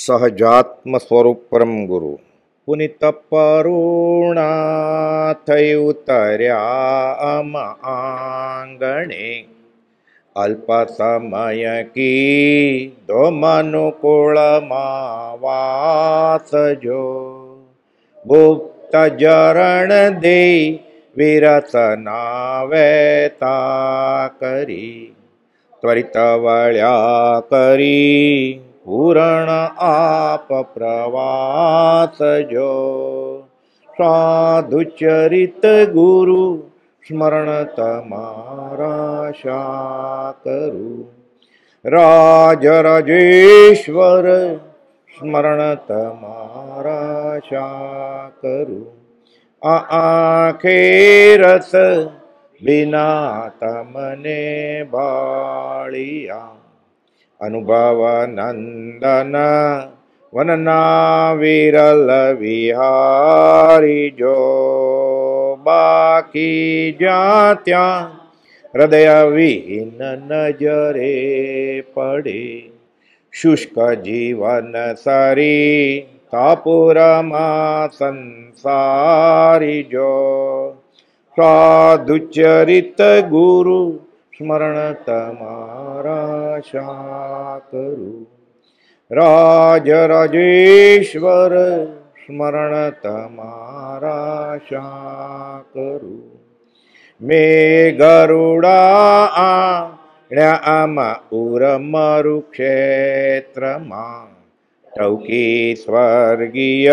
सहजात्मस्वरूपं गुरु पुनितपरुणाथ उतर्याम आङ्गणे अल्पसमय की दोमनुकूलमावासो गुप्तजरण दे करी त्वरितवळ्या करी पूरण आप स्वाधुचर गुरु स्मरण तारा शा करु राजराजेश्वर स्मरण तारा शा रस विना तमने मने बाळिया अनुभवनन्दन वनना जो बाकि जत्या हृदयविहीन नजरे पडे शुष्क जीवन सरी तापुरमा जो स्वादुचरित गुरु स्मरणतमाराशाकरु राजराजेश्वर स्मरणतमाराशाकरु मे गरुडा आ ण्याम उरमरुक्षेत्रमा टौके स्वर्गीय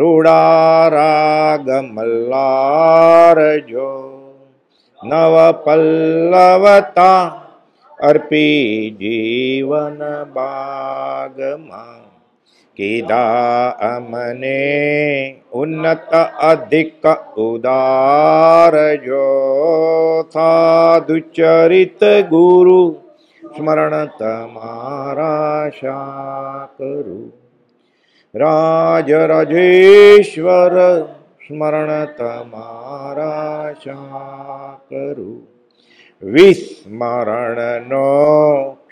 रुडारागमल्लारजो नवपल्लवता अर्पी जीवन जीवन किदा अमने उन्नत अधिक उदारो सा दुचरित गुरु स्मरणतमाराशाजेश्वर સ્મરણ તમારા શા કરું વિસ્મરણનો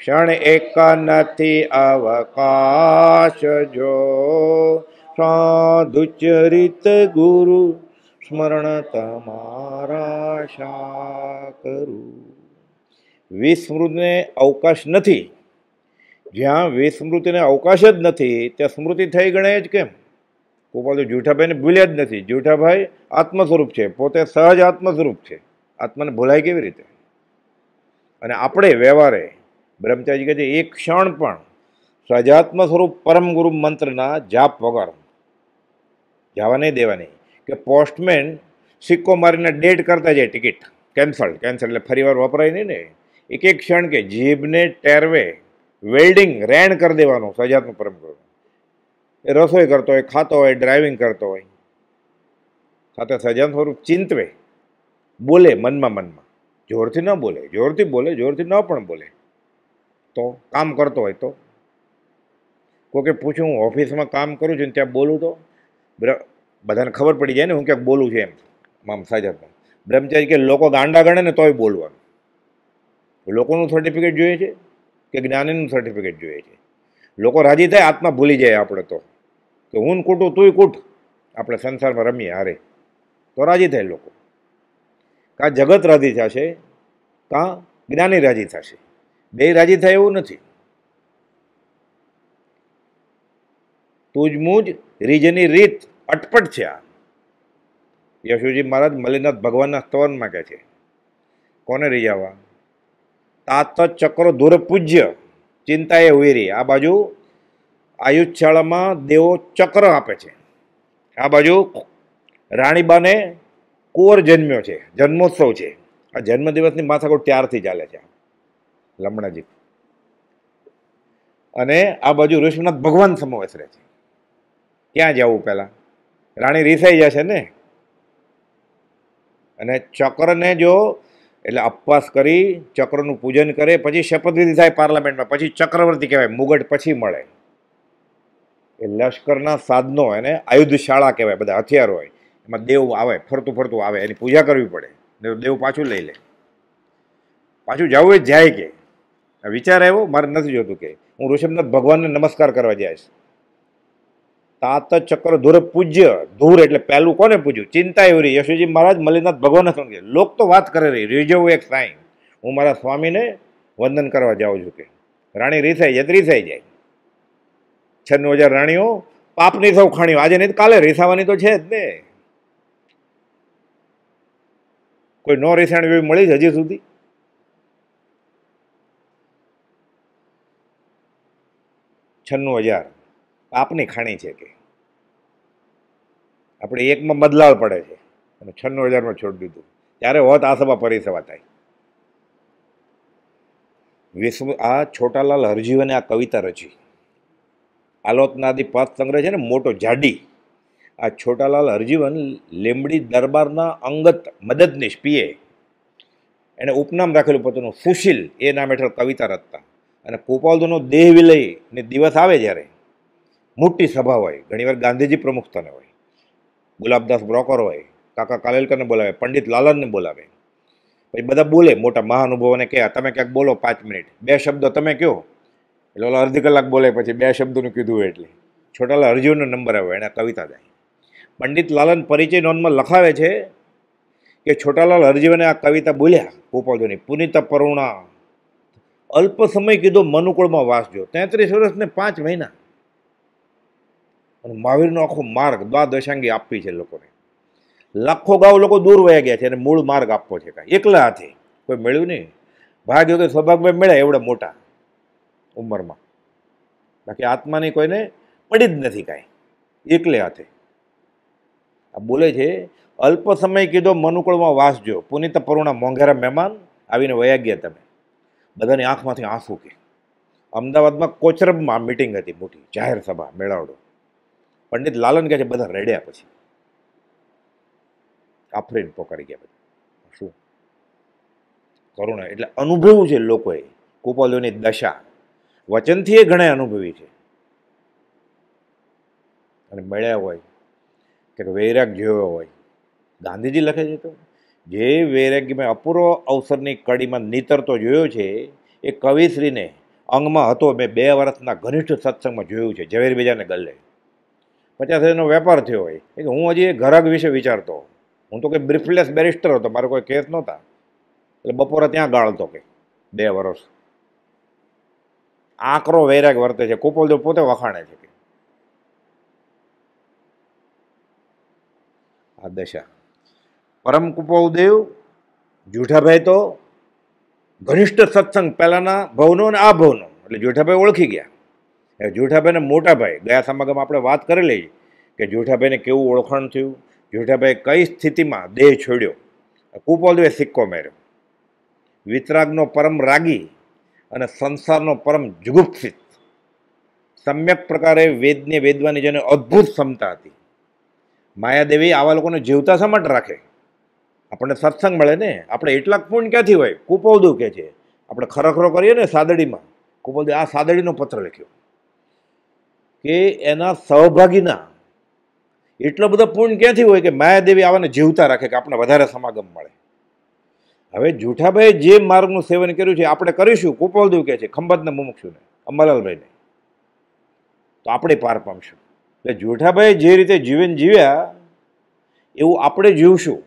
ક્ષણ એક નથી અવકાશ જો સાધુચરિત ગુરુ સ્મરણ તમારા શા કરું વિસ્મૃતને અવકાશ નથી જ્યાં વિસ્મૃતિને અવકાશ જ નથી ત્યાં સ્મૃતિ થઈ ગણે જ કેમ પોપાલદેવ જૂઠાભાઈને ભૂલ્યા જ નથી જૂઠાભાઈ આત્મ સ્વરૂપ છે પોતે સહજ આત્મ સ્વરૂપ છે આત્માને ભૂલાય કેવી રીતે અને આપણે વ્યવહારે બ્રહ્મચારી કહે છે એક ક્ષણ પણ સજાત્મ સ્વરૂપ પરમ ગુરુ મંત્રના જાપ વગર જવા નહીં દેવાની કે પોસ્ટમેન સિક્કો મારીને ડેટ કરતા જાય ટિકિટ કેન્સલ કેન્સલ એટલે ફરીવાર વપરાય નહીં ને એક એક ક્ષણ કે જીભને ટેરવે વેલ્ડિંગ રેણ કરી દેવાનું સજાત્મ પરમ ગુરુ એ રસોઈ કરતો હોય ખાતો હોય ડ્રાઇવિંગ કરતો હોય સાથે સજાન સ્વરૂપ ચિંતવે બોલે મનમાં મનમાં જોરથી ન બોલે જોરથી બોલે જોરથી ન પણ બોલે તો કામ કરતો હોય તો કોકે પૂછું હું ઓફિસમાં કામ કરું છું ને ત્યાં બોલું તો બધાને ખબર પડી જાય ને હું ક્યાંક બોલું છું એમ મામ સાજામાં બ્રહ્મચારી કે લોકો ગાંડા ગણે ને તોય બોલવાનું લોકોનું સર્ટિફિકેટ જોઈએ છે કે જ્ઞાનીનું સર્ટિફિકેટ જોઈએ છે લોકો રાજી થાય આત્મા ભૂલી જાય આપણે તો કે હું કૂટું તુંય કૂટ આપણે સંસારમાં રમીએ હારે તો રાજી થાય લોકો કાં જગત રાજી થશે કાં જ્ઞાની રાજી થશે બે રાજી થાય એવું નથી તુજમુજ રીજની રીત અટપટ છે આ યશુજી મહારાજ મલિનાથ ભગવાનના સ્તવનમાં કહે છે કોને રીઝાવા તાત ચક્રો દુર્પૂજ્ય ચિંતા એ હોય આ બાજુ આયુષ શાળામાં દેવો ચક્ર આપે છે આ બાજુ રાણીબાને કુંવર જન્મ્યો છે જન્મોત્સવ છે આ જન્મદિવસની માથાકોટ ત્યારથી ચાલે છે લમણાજી અને આ બાજુ ઋષિનાથ ભગવાન સમાવેશ રહે છે ક્યાં જવું પહેલાં રાણી રીસાઈ જશે ને અને ચક્રને જો એટલે અપવાસ કરી ચક્રનું પૂજન કરે પછી શપથવિધિ થાય પાર્લામેન્ટમાં પછી ચક્રવર્તી કહેવાય મુગટ પછી મળે એ લશ્કરના સાધનો એને આયુધશાળા કહેવાય બધા હથિયાર હોય એમાં દેવ આવે ફરતું ફરતું આવે એની પૂજા કરવી પડે દેવ પાછું લઈ લે પાછું જવું એ જાય કે વિચાર આવ્યો મારે નથી જોતું કે હું ઋષભનાથ ભગવાનને નમસ્કાર કરવા જઈશ તાત ચક્ર ધૂર પૂજ્ય ધૂર એટલે પહેલું કોને પૂજ્યું ચિંતા એવી રહી યશુજી મહારાજ મલિનાથ ભગવાન નથી લોક તો વાત કરે રહી રિઝર્વ એક સાઈન હું મારા સ્વામીને વંદન કરવા જાઉં છું કે રાણી રીસાઈ જત રીસાઈ જાય છન્નું હજાર રાણીઓ પાપની સૌ ખાણીઓ આજે નહીં કાલે રેસાવાની તો છે જ ને કોઈ નો રેસાણી એવી મળી જ હજી સુધી છન્નું હજાર પાપની ખાણી છે કે આપણે એકમાં બદલાવ પડે છે અને છન્નું હજારમાં છોડી દીધું ત્યારે હોત આ સભા પરિસભા થાય વિશ્વ આ છોટાલાલ હરજીવને આ કવિતા રચી આલોતનાદી પાંચ સંગ્રહ છે ને મોટો જાડી આ છોટાલાલ હરજીવન લીંબડી દરબારના અંગત મદદનીશ પીએ એણે ઉપનામ રાખેલું પોતાનું સુશીલ એ નામ હેઠળ કવિતા રચતા અને પોપાલદોનો દેહ વિલયને દિવસ આવે જ્યારે મોટી સભા હોય ઘણીવાર ગાંધીજી પ્રમુખ સ્થાને હોય ગુલાબદાસ બ્રોકર હોય કાકા કાલેલકરને બોલાવે પંડિત લાલનને બોલાવે પછી બધા બોલે મોટા મહાનુભવોને કહે તમે ક્યાંક બોલો પાંચ મિનિટ બે શબ્દો તમે કહો એટલે ઓલા અડધી કલાક બોલે પછી બે શબ્દોનું કીધું એટલે છોટાલાલ અર્જુનનો નંબર આવ્યો એના કવિતા જાય પંડિત લાલન પરિચય નોંધમાં લખાવે છે કે છોટાલાલ અરજીવને આ કવિતા બોલ્યા ગોપાલજીની પુનિત પરુણા અલ્પ સમય કીધો મનુકુળમાં વાસજો તેત્રીસ વર્ષને પાંચ મહિના અને મહાવીરનો આખો માર્ગ દ્વાદશાંગી આપવી છે લોકોને લાખો ગાઉ લોકો દૂર વયા ગયા છે અને મૂળ માર્ગ આપવો છે કાંઈ એકલા હાથે કોઈ મળ્યું નહીં ભાગ્યો તો સૌભાગ્ય મળ્યા એવડા મોટા ઉંમરમાં બાકી આત્માની કોઈને પડી જ નથી કાંઈ એકલે હાથે આ બોલે છે અલ્પ સમય કીધો મનુકુળમાં વાસજો પુનિત પરુણા મોંઘેરા મહેમાન આવીને વયા ગયા તમે બધાની આંખમાંથી આંસુ કે અમદાવાદમાં કોચરબમાં મિટિંગ હતી મોટી જાહેર સભા મેળાવડો પંડિત લાલન કહે છે બધા રડ્યા પછી આફરીન પોકારી ગયા બધા શું કરુણા એટલે અનુભવ્યું છે લોકોએ કુપોલોની દશા વચનથી એ ઘણા અનુભવી છે અને મળ્યા હોય કે વૈરાગ જોયો હોય ગાંધીજી લખે છે તો જે વૈરાગ્યમાં અપૂર્વ અવસરની કડીમાં નીતરતો જોયો છે એ કવિશ્રીને અંગમાં હતો મેં બે વર્ષના ઘનિષ્ઠ સત્સંગમાં જોયું છે ઝવેર બીજાને ગલ્લે પચાસ હજારનો વેપાર થયો હોય એટલે હું હજી એ ઘરગ વિશે વિચારતો હું તો કંઈ બ્રીફલેસ બેરિસ્ટર હતો મારો કોઈ કેસ નહોતા એટલે બપોરે ત્યાં ગાળતો કે બે વર્ષ આકરો વૈરાગ વર્તે છે કુપોલદેવ પોતે વખાણે છે કે આ દશા પરમ કુપોલદેવ જૂઠાભાઈ તો ઘનિષ્ઠ સત્સંગ પહેલાંના ભવનો અને આ ભવનો એટલે જૂઠાભાઈ ઓળખી ગયા એ જૂઠાભાઈને મોટાભાઈ ગયા સમાગમ આપણે વાત કરેલી કે જૂઠાભાઈને કેવું ઓળખાણ થયું જૂઠાભાઈ કઈ સ્થિતિમાં દેહ છોડ્યો કુપોલદેવે સિક્કો માર્યો વિતરાગનો પરમ રાગી અને સંસારનો પરમ જુગુપ્સિત સમ્યક પ્રકારે વેદને વેદવાની જેને અદ્ભુત ક્ષમતા હતી માયાદેવી આવા લોકોને જીવતા શા માટે રાખે આપણને સત્સંગ મળે ને આપણે એટલા પૂર્ણ ક્યાંથી હોય કુપૌદુ કહે છે આપણે ખરખરો કરીએ ને સાદડીમાં કુપૌદુ આ સાદડીનો પત્ર લખ્યો કે એના સહભાગીના એટલો બધો પૂર્ણ ક્યાંથી હોય કે માયાદેવી આવાને જીવતા રાખે કે આપણે વધારે સમાગમ મળે હવે જૂઠાભાઈએ જે માર્ગનું સેવન કર્યું છે આપણે કરીશું કુપોલદેવ કહે છે ખંભાતના મુમુક્ષુને અંબાલાલભાઈને તો આપણે પાર પામશું એટલે જૂઠાભાઈ જે રીતે જીવન જીવ્યા એવું આપણે જીવશું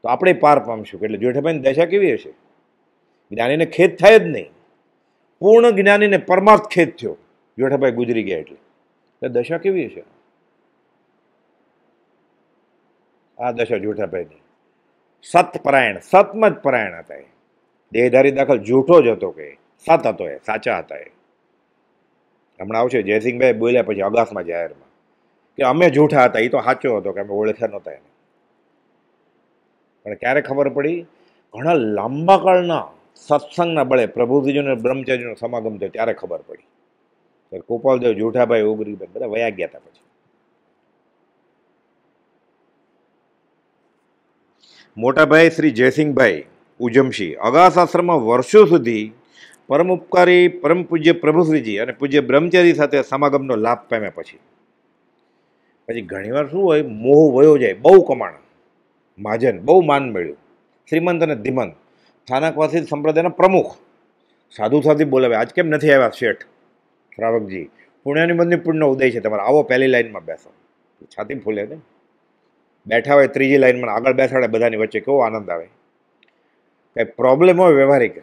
તો આપણે પાર પામશું એટલે જેઠાભાઈની દશા કેવી હશે જ્ઞાનીને ખેદ થાય જ નહીં પૂર્ણ જ્ઞાનીને પરમાર્થ ખેદ થયો જેઠાભાઈ ગુજરી ગયા એટલે એટલે દશા કેવી હશે આ દશા જેઠાભાઈની સતપરાયણ સતમાં જ પરાયણ હતા એ દેહધારી દાખલ જૂઠો જ હતો કે સત હતો એ સાચા હતા એ હમણાં આવશે જયસિંહભાઈ બોલ્યા પછી અગાસમાં જાહેરમાં કે અમે જૂઠા હતા એ તો સાચો હતો કે અમે ઓળખ્યા નહોતા એને પણ ક્યારે ખબર પડી ઘણા લાંબા કાળના સત્સંગના બળે પ્રભુજીઓને બ્રહ્મચર્યનો સમાગમ થયો ત્યારે ખબર પડી કોપાલદેવ જૂઠાભાઈ ઉગરીભાઈ બધા વયા ગયા હતા પછી મોટાભાઈ શ્રી જયસિંહભાઈ ઉજમશી અગાસ આશ્રમમાં વર્ષો સુધી પરમ ઉપકારી પરમ પૂજ્ય પ્રભુશ્રીજી અને પૂજ્ય બ્રહ્મચારી સાથે સમાગમનો લાભ પામ્યા પછી પછી ઘણીવાર શું હોય મોહ વયો જાય બહુ કમાણ માજન બહુ માન મળ્યું શ્રીમંત અને ધીમંત સ્થાનકવાસી સંપ્રદાયના પ્રમુખ સાધુ સાધી બોલાવે આજ કેમ નથી આવ્યા શેઠ શ્રાવકજી પુણ્યાની મંદિર પૂર્ણનો ઉદય છે તમારે આવો પહેલી લાઈનમાં બેસો છાતી ફૂલે ને બેઠા હોય ત્રીજી લાઇનમાં આગળ બેસાડે બધાની વચ્ચે કેવો આનંદ આવે કંઈ પ્રોબ્લેમ હોય વ્યવહારિક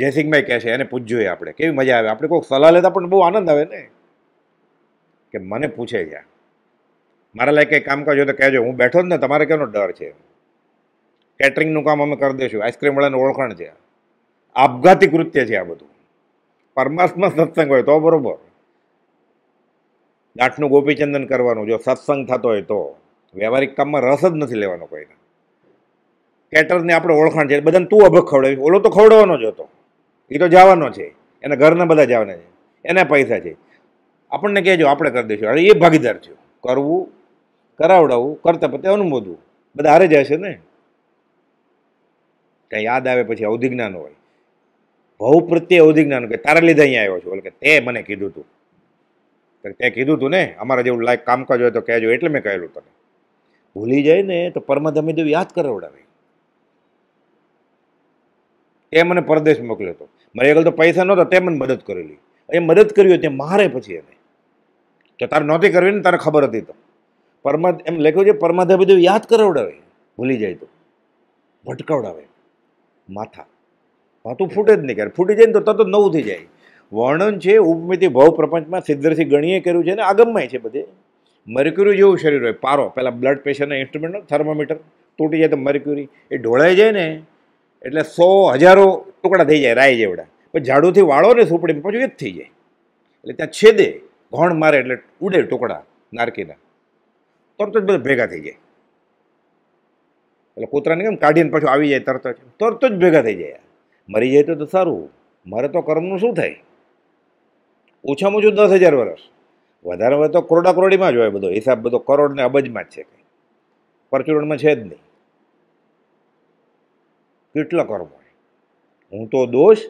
જયસિંહભાઈ કહે છે એને પૂછ્યું આપણે કેવી મજા આવે આપણે કોઈક સલાહ લેતા પણ બહુ આનંદ આવે ને કે મને પૂછે છે મારા લાયક કંઈ કામ કરજો તો કહેજો હું બેઠો જ ને તમારે કેનો ડર છે કેટરિંગનું કામ અમે કરી દઈશું આઈસ્ક્રીમ આઈસ્ક્રીમવાળાને ઓળખાણ છે આપઘાતી કૃત્ય છે આ બધું પરમાત્મા સત્સંગ હોય તો બરોબર ગાંઠનું ગોપીચંદન કરવાનું જો સત્સંગ થતો હોય તો વ્યવહારિક કામમાં રસ જ નથી લેવાનો કોઈને કેટરને આપણે ઓળખાણ છે બધાને તું અભગ ખવડાવી ઓલો તો ખવડાવવાનો જ હતો એ તો જવાનો છે એના ઘરના બધા જવાના છે એના પૈસા છે આપણને કહેજો આપણે કરી દઈશું અરે એ ભાગીદાર છે કરવું કરાવડાવવું કરતા પછી અનુમોદવું બધા હારે જાય છે ને કંઈ યાદ આવે પછી અવધિજ્ઞાન હોય ભવ પ્રત્યે અવધિજ્ઞાન કે તારા લીધે અહીંયા આવ્યો છું એટલે કે તે મને કીધું હતું તે કીધું હતું ને અમારા જેવું લાયક કામકાજ હોય તો કહેજો એટલે મેં કહેલું તને ભૂલી જાય ને તો દેવ યાદ કરાવડાવે એ મને પરદેશ મોકલ્યો હતો મારી આગળ તો પૈસા નહોતા તે મને મદદ કરેલી એ મદદ કરી તે મારે પછી એને કે તારે નહોતી કરવી ને તારે ખબર હતી તો પરમા એમ લખ્યું છે દેવ યાદ કરાવડાવે ભૂલી જાય તો ભટકાવડાવે માથા માથું ફૂટે જ નહીં ક્યારે ફૂટી જાય ને તો તો નવું થઈ જાય વર્ણન છે ઉપમિતિ ભવ પ્રપંચમાં સિદ્ધરસિંહ ગણીએ કર્યું છે ને આગમમાં છે બધે મર્ક્યુરી જેવું શરીર હોય પારો પહેલાં બ્લડ પ્રેશરના ઇન્સ્ટ્રુમેન્ટ થર્મોમીટર તૂટી જાય તો મર્ક્યુરી એ ઢોળાઈ જાય ને એટલે સો હજારો ટુકડા થઈ જાય રાય જેવડા પછી ઝાડુથી વાળો ને સુપડી પછી એક થઈ જાય એટલે ત્યાં છેદે ઘોણ મારે એટલે ઉડે ટુકડા નારકીના તરત જ બધા ભેગા થઈ જાય એટલે કૂતરાને કેમ કાઢીને પાછું આવી જાય તરત જ તરત જ ભેગા થઈ જાય મરી જાય તો સારું મારે તો કર્મનું શું થાય ઓછામાં ઓછું દસ હજાર વર્ષ વધારે હોય તો કરોડા કરોડીમાં જ હોય બધો હિસાબ બધો કરોડ ને અબજમાં જ છે કંઈ પરચુરણમાં છે જ નહીં કેટલા કર્મ હું તો દોષ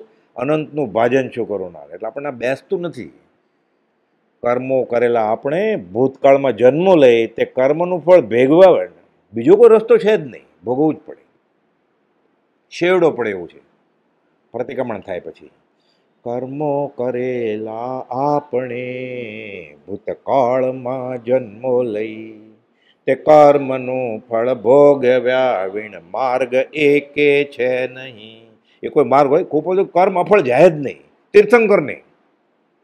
અનંતનું ભાજન છું કરુણાર એટલે આપણને બેસતું નથી કર્મો કરેલા આપણે ભૂતકાળમાં જન્મ લઈ તે કર્મનું ફળ ભેગવા બીજો કોઈ રસ્તો છે જ નહીં ભોગવવું જ પડે છેવડો પડે એવું છે પ્રતિક્રમણ થાય પછી કર્મો કરેલા આપણે ભૂતકાળમાં જન્મો લઈ તે કર્મનું ફળ ભોગવ્યા વિણ માર્ગ એકે છે નહીં એ કોઈ માર્ગ હોય ખૂબ બધું કર્મ અફળ જાય જ નહીં તીર્થંકર નહીં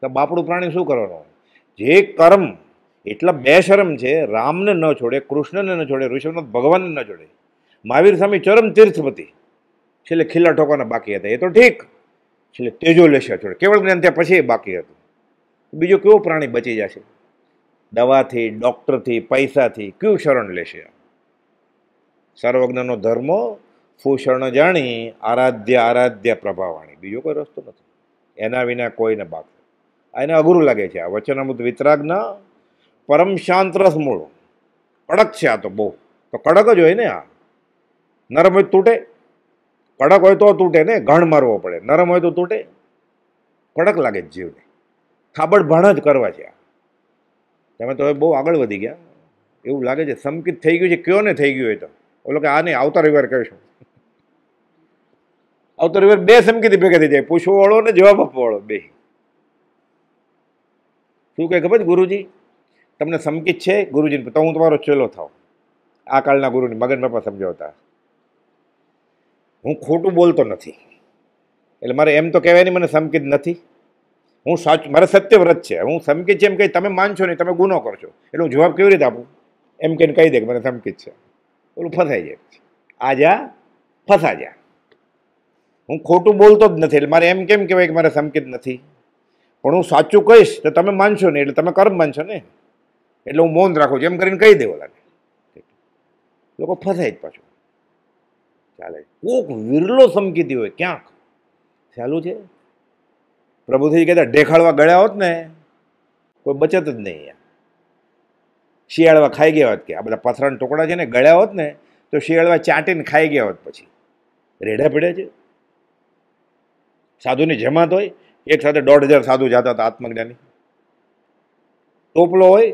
તો બાપડું પ્રાણી શું કરવાનું જે કર્મ એટલા બેશરમ છે રામને ન છોડે કૃષ્ણને ન છોડે ઋષભનાથ ભગવાનને ન છોડે મહાવીર સ્વામી ચરમ તીર્થપતિ છેલ્લે ખીલા ઠોકાના બાકી હતા એ તો ઠીક છેલ્લે તેજો લેશે છોડે કેવળ જ્ઞાન ત્યાં પછી બાકી હતું બીજો કેવો પ્રાણી બચી જશે દવાથી ડૉક્ટરથી પૈસાથી કયું શરણ લેશે સર્વજ્ઞનો ધર્મ ફૂષણ જાણી આરાધ્ય આરાધ્ય પ્રભાવાણી બીજો કોઈ રસ્તો નથી એના વિના કોઈને બાક આ એને અઘરું લાગે છે આ વચનામૃત વિતરાગના પરમ શાંત રસ મૂળ કડક છે આ તો બહુ તો કડક જ હોય ને આ નરમ તૂટે કડક હોય તો તૂટે ને ઘણ મારવો પડે નરમ હોય તો તૂટે કડક લાગે જ જીવને થાબડ ભણ જ કરવા છે તમે તો હવે બહુ આગળ વધી ગયા એવું લાગે છે સંકિત થઈ ગયું છે કયો ને થઈ ગયું હોય તો ઓલો કે આ નહીં આવતા રવિવાર કહીશું આવતા રવિવાર બે સંકિત ભેગા થઈ જાય પૂછવો વાળો ને જવાબ આપવો વાળો બે શું કહે ખબર ગુરુજી તમને સમકિત છે ગુરુજી તો હું તમારો ચેલો થાવ આ કાળના ગુરુની મગન બાપા સમજાવતા હું ખોટું બોલતો નથી એટલે મારે એમ તો કહેવાય નહીં મને સમકિત નથી હું સાચું મારે સત્યવ્રત છે હું સમકિત છે એમ કહી તમે માનશો નહીં તમે ગુનો કરશો એટલે હું જવાબ કેવી રીતે આપું એમ કહીને કહી દે કે મને સમકિત છે ઓલું ફસાઈ જાય આજા ફસા જા હું ખોટું બોલતો જ નથી એટલે મારે એમ કેમ કહેવાય કે મારે સમકિત નથી પણ હું સાચું કહીશ તો તમે માનશો નહીં એટલે તમે કર્મ માનશો ને એટલે હું મૌન રાખું છું એમ કરીને કહી દેવું લાગે લોકો ફસાય જ પાછું ચાલે કોક વિરલો સમકીતી હોય ક્યાંક ચાલુ છે પ્રભુથી કહેતા ઢેખાડવા ગળ્યા હોત ને કોઈ બચત જ નહીં શિયાળવા ખાઈ ગયા હોત કે આ બધા પથરાના ટુકડા છે ને ગળ્યા હોત ને તો શિયાળવા ચાટીને ખાઈ ગયા હોત પછી રેડા પીડે છે સાધુની જમાત હોય એક સાથે દોઢ હજાર સાધુ જતા હતા આત્મજ્ઞાની ટોપલો હોય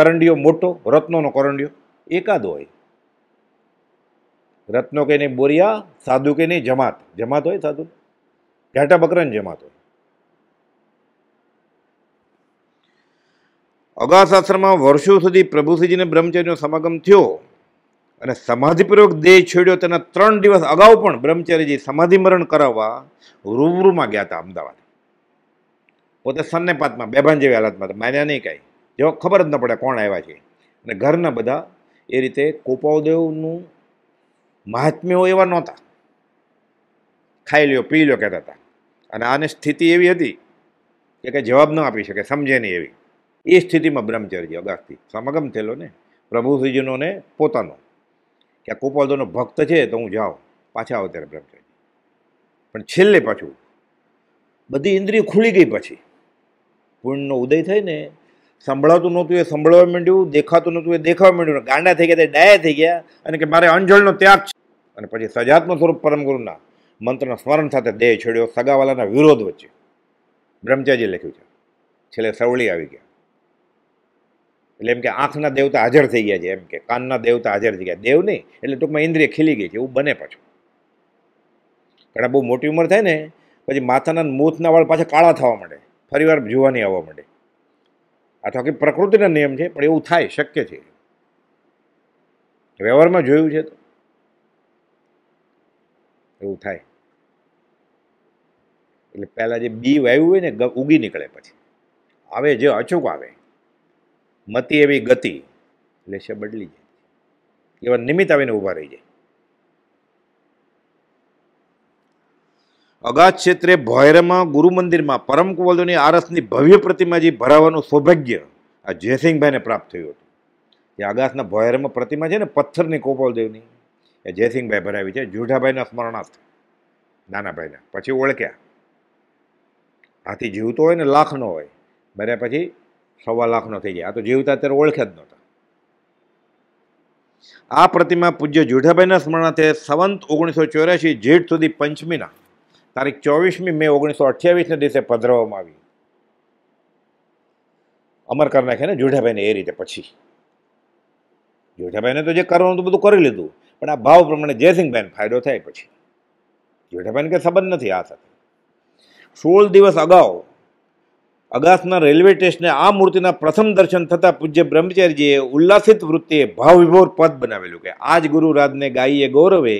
કરંડિયો મોટો રત્નોનો કરંડિયો એકાદ હોય રત્નો કે નહીં બોરિયા સાધુ કે નહીં જમાત જમાત હોય સાધુ ઘાટા બકરાની જમાત હોય અગાશાસ્ત્રમાં વર્ષો સુધી પ્રભુશ્રીજીને બ્રહ્મચર્યનો સમાગમ થયો અને સમાધિપૂર્વક દેહ છોડ્યો તેના ત્રણ દિવસ અગાઉ પણ બ્રહ્મચર્યજી સમાધિ મરણ કરાવવા રૂબરૂમાં ગયા હતા અમદાવાદ પોતે સન્નેપાતમાં બેભાન જેવી હાલતમાં હતા માન્યા નહીં કાંઈ જેવો ખબર જ ન પડે કોણ આવ્યા છે અને ઘરના બધા એ રીતે કોપાવદેવનું મહાત્મ્યો એવા નહોતા ખાઈ લ્યો પી લ્યો કહેતા હતા અને આને સ્થિતિ એવી હતી કે કંઈ જવાબ ન આપી શકે સમજે નહીં એવી એ સ્થિતિમાં બ્રહ્મચર્ય અગાસથી સમાગમ થયેલો ને પ્રભુશ્રીજીનો ને પોતાનો કે આ ગોપાલદોનો ભક્ત છે તો હું જાઉં પાછા આવો ત્યારે બ્રહ્મચર્ય પણ છેલ્લે પાછું બધી ઇન્દ્રિય ખુલી ગઈ પછી પુણ્યનો ઉદય થઈ ને સંભળાતું નહોતું એ સંભળાવા માંડ્યું દેખાતું નહોતું એ દેખાવા માંડ્યું ગાંડા થઈ ગયા તે ડાયા થઈ ગયા અને કે મારે અંજળનો ત્યાગ અને પછી સજાત્મ સ્વરૂપ પરમગુરુના મંત્રના સ્મરણ સાથે દેહ છોડ્યો સગાવાલાના વિરોધ વચ્ચે બ્રહ્મચારીએ લખ્યું છે છેલ્લે સરવળી આવી ગયા એટલે એમ કે આંખના દેવતા હાજર થઈ ગયા છે એમ કે કાનના દેવતા હાજર થઈ ગયા દેવ નહીં એટલે ટૂંકમાં ઇન્દ્રિય ખીલી ગઈ છે એવું બને પાછું કારણ બહુ મોટી ઉંમર થાય ને પછી માથાના મૂથના વાળ પાછા કાળા થવા માંડે ફરીવાર જોવાની આવવા માંડે આ તો આખી પ્રકૃતિના નિયમ છે પણ એવું થાય શક્ય છે વ્યવહારમાં જોયું છે તો એવું થાય એટલે પહેલાં જે બી વાયુ હોય ને ઉગી નીકળે પછી આવે જે અચૂક આવે મતી એવી ગતિ એટલે છે બદલી જાય એવા નિમિત્ત આવીને ઊભા રહી જાય અગાધ ક્ષેત્રે ભોયરામાં ગુરુ મંદિરમાં પરમ કુવલોની આરસની ભવ્ય પ્રતિમા જે ભરાવાનું સૌભાગ્ય આ જયસિંહભાઈને પ્રાપ્ત થયું હતું એ આગાસના ભોયરામાં પ્રતિમા છે ને પથ્થરની કોપાલ દેવની એ જયસિંહભાઈ ભરાવી છે જુઠાભાઈના સ્મરણાર્થ નાનાભાઈના પછી ઓળખ્યા આથી જીવતો હોય ને લાખનો હોય મર્યા પછી સવા લાખનો થઈ જાય આ તો જીવતા અત્યારે ઓળખ્યા જ નહોતા આ પ્રતિમા પૂજ્ય જુઠાભાઈના સ્મરણાર્થે સવંત ઓગણીસો ચોર્યાસી જેઠ સુધી પંચમીના તારીખ ચોવીસમી મે ઓગણીસો અઠ્યાવીસના દિવસે પધરાવવામાં આવી અમર કરી નાખ્યા ને જુઠાભાઈને એ રીતે પછી જુઠાભાઈને તો જે કરવાનું હતું બધું કરી લીધું પણ આ ભાવ પ્રમાણે જયસિંહભાઈને ફાયદો થાય પછી જેઠાભાઈને કે સંબંધ નથી આ સાથે સોળ દિવસ અગાઉ અગાસના રેલવે સ્ટેશને આ મૂર્તિના પ્રથમ દર્શન થતાં પૂજ્ય બ્રહ્મચારીજીએ ઉલ્લાસિત વૃત્તિએ ભાવવિભોર પદ બનાવેલું કે આજ ગુરુરાજને ગાઈએ ગૌરવે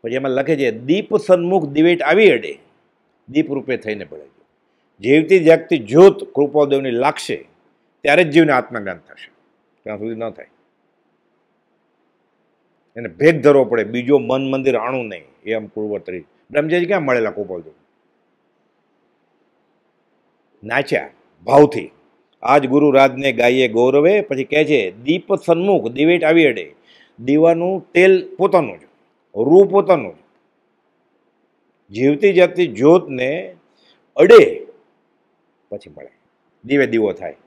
પછી એમાં લખે છે દીપ સન્મુખ દિવેટ આવી અડે દીપરૂપે થઈને પડે જીવતી જાગતી જ્યોત કૃપાદેવની લાગશે ત્યારે જ જીવને આત્મજ્ઞાન થશે ત્યાં સુધી ન થાય એને ભેદ ધરવો પડે બીજો મન મંદિર આણું નહીં એ આમ પૂર્વતરી બ્રહ્મચારી ક્યાં મળેલા ગોપાલદેવ નાચ્યા ભાવથી આજ ગુરુ રાજને ગાયે ગૌરવે પછી કહે છે દીપ સન્મુખ દિવેટ આવી અડે દીવાનું તેલ પોતાનું જ રૂ પોતાનું જ જીવતી જાતી જ્યોતને અડે પછી મળે દીવે દીવો થાય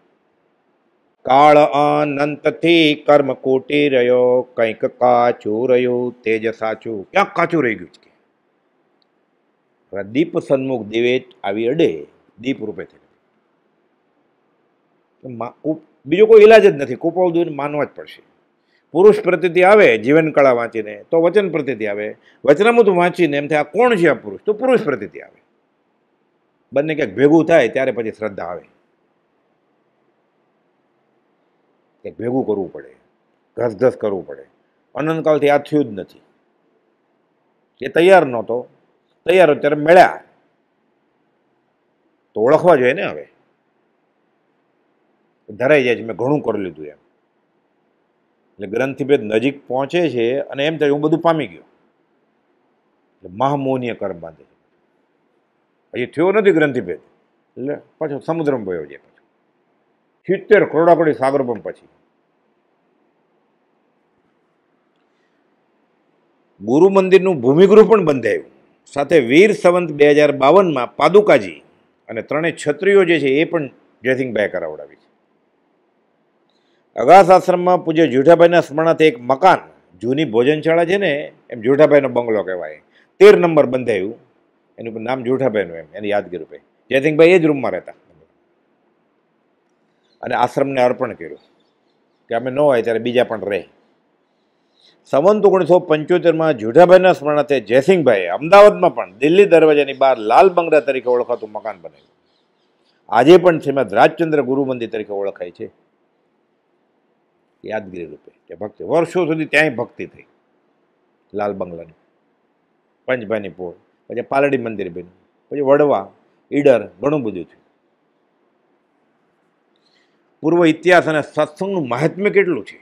કાળ અનંતથી કર્મ કોટી રહ્યો કંઈક કાચું રહ્યું તેજ સાચું ક્યાં કાચું રહી ગયું છે હવે દીપ સન્મુખ દેવે આવી અડે દીપ રૂપે થઈ બીજો કોઈ ઈલાજ જ નથી કુપવદુને માનવા જ પડશે પુરુષ પ્રતિથી આવે જીવન કળા વાંચીને તો વચન પ્રતિથી આવે વચનામૃત વાંચીને એમ થાય આ કોણ છે આ પુરુષ તો પુરુષ પ્રતિથી આવે બંને ક્યાંક ભેગું થાય ત્યારે પછી શ્રદ્ધા આવે તે ભેગું કરવું પડે ઘસઘસ કરવું પડે અનંતકાલથી આ થયું જ નથી એ તૈયાર નહોતો તૈયાર અત્યારે મળ્યા તો ઓળખવા જોઈએ ને હવે ધરાઈ જાય છે મેં ઘણું કરી લીધું એમ એટલે ગ્રંથિભેદ નજીક પહોંચે છે અને એમ થાય હું બધું પામી ગયો એટલે મહામોહનીય કર્મ બાંધે છે હજી થયો નથી ગ્રંથિભેદ એટલે પાછો સમુદ્રમાં ભયો છે સિત્તેર કરોડાકડી સાગરબમ પછી ગુરુ મંદિરનું ભૂમિગૃહ પણ બંધાયું સાથે વીર સંવંત બે હજાર બાવનમાં પાદુકાજી અને ત્રણેય છત્રીઓ જે છે એ પણ જયસિંહભાઈ કરાવડાવી છે અગાસ આશ્રમમાં પૂજ્ય જુઠાભાઈના સ્મરણાર્થે એક મકાન જૂની ભોજનશાળા છે ને એમ જુઠાભાઈનો બંગલો કહેવાય તેર નંબર બંધાયું એનું નામ જુઠાભાઈનું એમ એની યાદગી રૂપે જયસિંહભાઈ એ જ રૂમમાં રહેતા અને આશ્રમને અર્પણ કર્યું કે અમે ન હોય ત્યારે બીજા પણ રહે સંવંત ઓગણીસો પંચોતેરમાં જુઠાભાઈના સ્મરણાર્થે જયસિંહભાઈએ અમદાવાદમાં પણ દિલ્હી દરવાજાની બહાર લાલ બંગલા તરીકે ઓળખાતું મકાન બનાવ્યું આજે પણ શ્રીમદ રાજચંદ્ર ગુરુ મંદિર તરીકે ઓળખાય છે યાદગીરી રૂપે કે ભક્તિ વર્ષો સુધી ત્યાંય ભક્તિ થઈ લાલ બંગલાની પંચભાઈની પોળ પછી પાલડી મંદિર બન્યું પછી વડવા ઈડર ઘણું બધું થયું પૂર્વ ઇતિહાસ અને સત્સંગનું મહાત્મ્ય કેટલું છે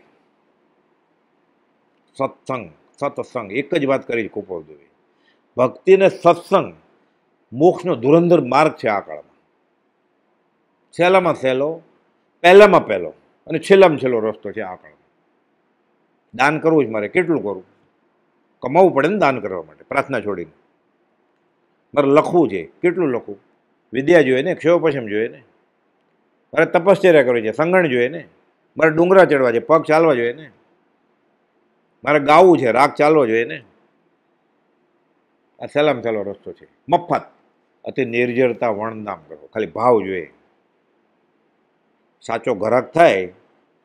સત્સંગ સત્સંગ એક જ વાત કરી કોપર દુબે ભક્તિ ને સત્સંગ મોક્ષનો ધુરંધર માર્ગ છે આ કાળમાં સહેલામાં સહેલો પહેલામાં પહેલો અને છેલ્લામાં છેલ્લો રસ્તો છે આ કાળમાં દાન કરવું જ મારે કેટલું કરવું કમાવવું પડે ને દાન કરવા માટે પ્રાર્થના છોડીને મારે લખવું છે કેટલું લખવું વિદ્યા જોઈએ ને ક્ષયોપશમ જોઈએ ને મારે તપશ્ચર્યા કરવી છે સંગણ જોઈએ ને મારે ડુંગરા ચડવા છે પગ ચાલવા જોઈએ ને મારે ગાવું છે રાગ ચાલવો જોઈએ ને આ સલામ ચાલો રસ્તો છે મફત અતિ નિર્જરતા વણનામ કરો ખાલી ભાવ જોઈએ સાચો ઘરાક થાય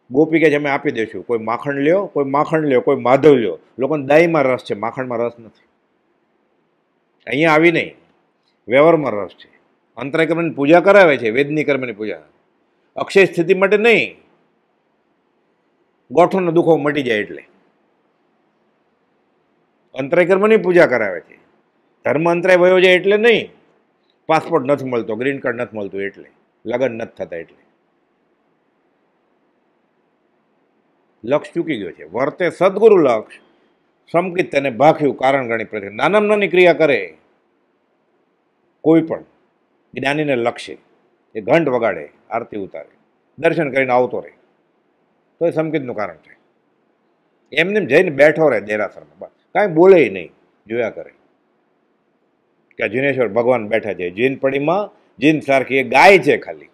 ગોપી કે અમે આપી દઈશું કોઈ માખણ લ્યો કોઈ માખણ લ્યો કોઈ માધવ લ્યો લોકોને દાઈમાં રસ છે માખણમાં રસ નથી અહીંયા આવી નહીં વ્યવહારમાં રસ છે અંતરાય કર્મની પૂજા કરાવે છે વેદની કર્મની પૂજા અક્ષય સ્થિતિ માટે નહીં ગોઠણનો દુખો મટી જાય એટલે અંતરાય કર્મની પૂજા કરાવે છે ધર્મ અંતરાય વયો જાય એટલે નહીં પાસપોર્ટ નથી મળતો ગ્રીન કાર્ડ નથી મળતું એટલે લગ્ન નથી થતા એટલે લક્ષ ચૂકી ગયો છે વર્તે સદગુરુ લક્ષ સમકિત તેને ભાખ્યું કારણ ગણી પ્રતિ નાનામાં નાની ક્રિયા કરે કોઈ પણ જ્ઞાનીને લક્ષે એ ઘંટ વગાડે આરતી ઉતારે દર્શન કરીને આવતો રહે તો એ સંકેતનું કારણ છે એમને જઈને બેઠો રહે દેરાસરમાં બસ કાંઈ બોલે નહીં જોયા કરે કે જીનેશ્વર ભગવાન બેઠા છે જીન પડીમાં જીન સારખી એ ગાય છે ખાલી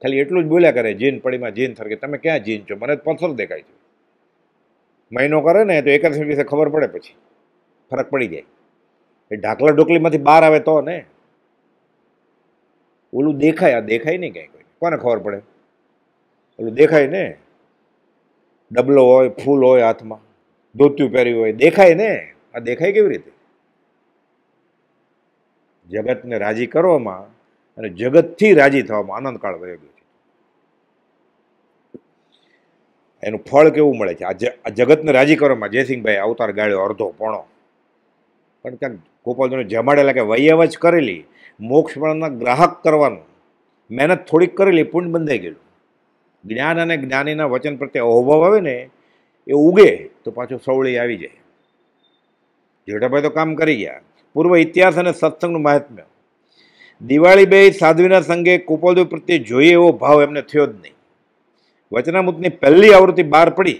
ખાલી એટલું જ બોલ્યા કરે જીન પડીમાં જીન સરખી તમે ક્યાં જીન છો મને પથ્થર દેખાય છે મહિનો કરે ને તો એકાદશી વિશે ખબર પડે પછી ફરક પડી જાય એ ઢાકલા ઢોકલીમાંથી બહાર આવે તો ને ઓલું દેખાય આ દેખાય નહીં કાંઈ કોઈ કોને ખબર પડે ઓલું દેખાય ને ડબલો હોય ફૂલ હોય હાથમાં ધોત્યું પહેર્યું હોય દેખાય ને આ દેખાય કેવી રીતે જગતને રાજી કરવામાં અને જગતથી રાજી થવામાં આનંદકાળ વયો ગયો છે એનું ફળ કેવું મળે છે આ જગતને રાજી કરવામાં જયસિંહભાઈ અવતાર ગાળ્યો અડધો પોણો પણ ક્યાંક ગોપાલજીને જમાડેલા કે વૈયવ જ કરેલી મોક્ષ ગ્રાહક કરવાનું મહેનત થોડીક કરેલી પૂર્ણ બંધાઈ ગયું જ્ઞાન અને જ્ઞાનીના વચન પ્રત્યે અહોભાવ આવે ને એ ઉગે તો પાછું સવળી આવી જાય જેઠાભાઈ તો કામ કરી ગયા પૂર્વ ઇતિહાસ અને સત્સંગનું મહાત્મ્ય દિવાળી બે સાધ્વીના સંગે કુપોલદેવ પ્રત્યે જોઈએ એવો ભાવ એમને થયો જ નહીં વચનામૃતની પહેલી આવૃત્તિ બહાર પડી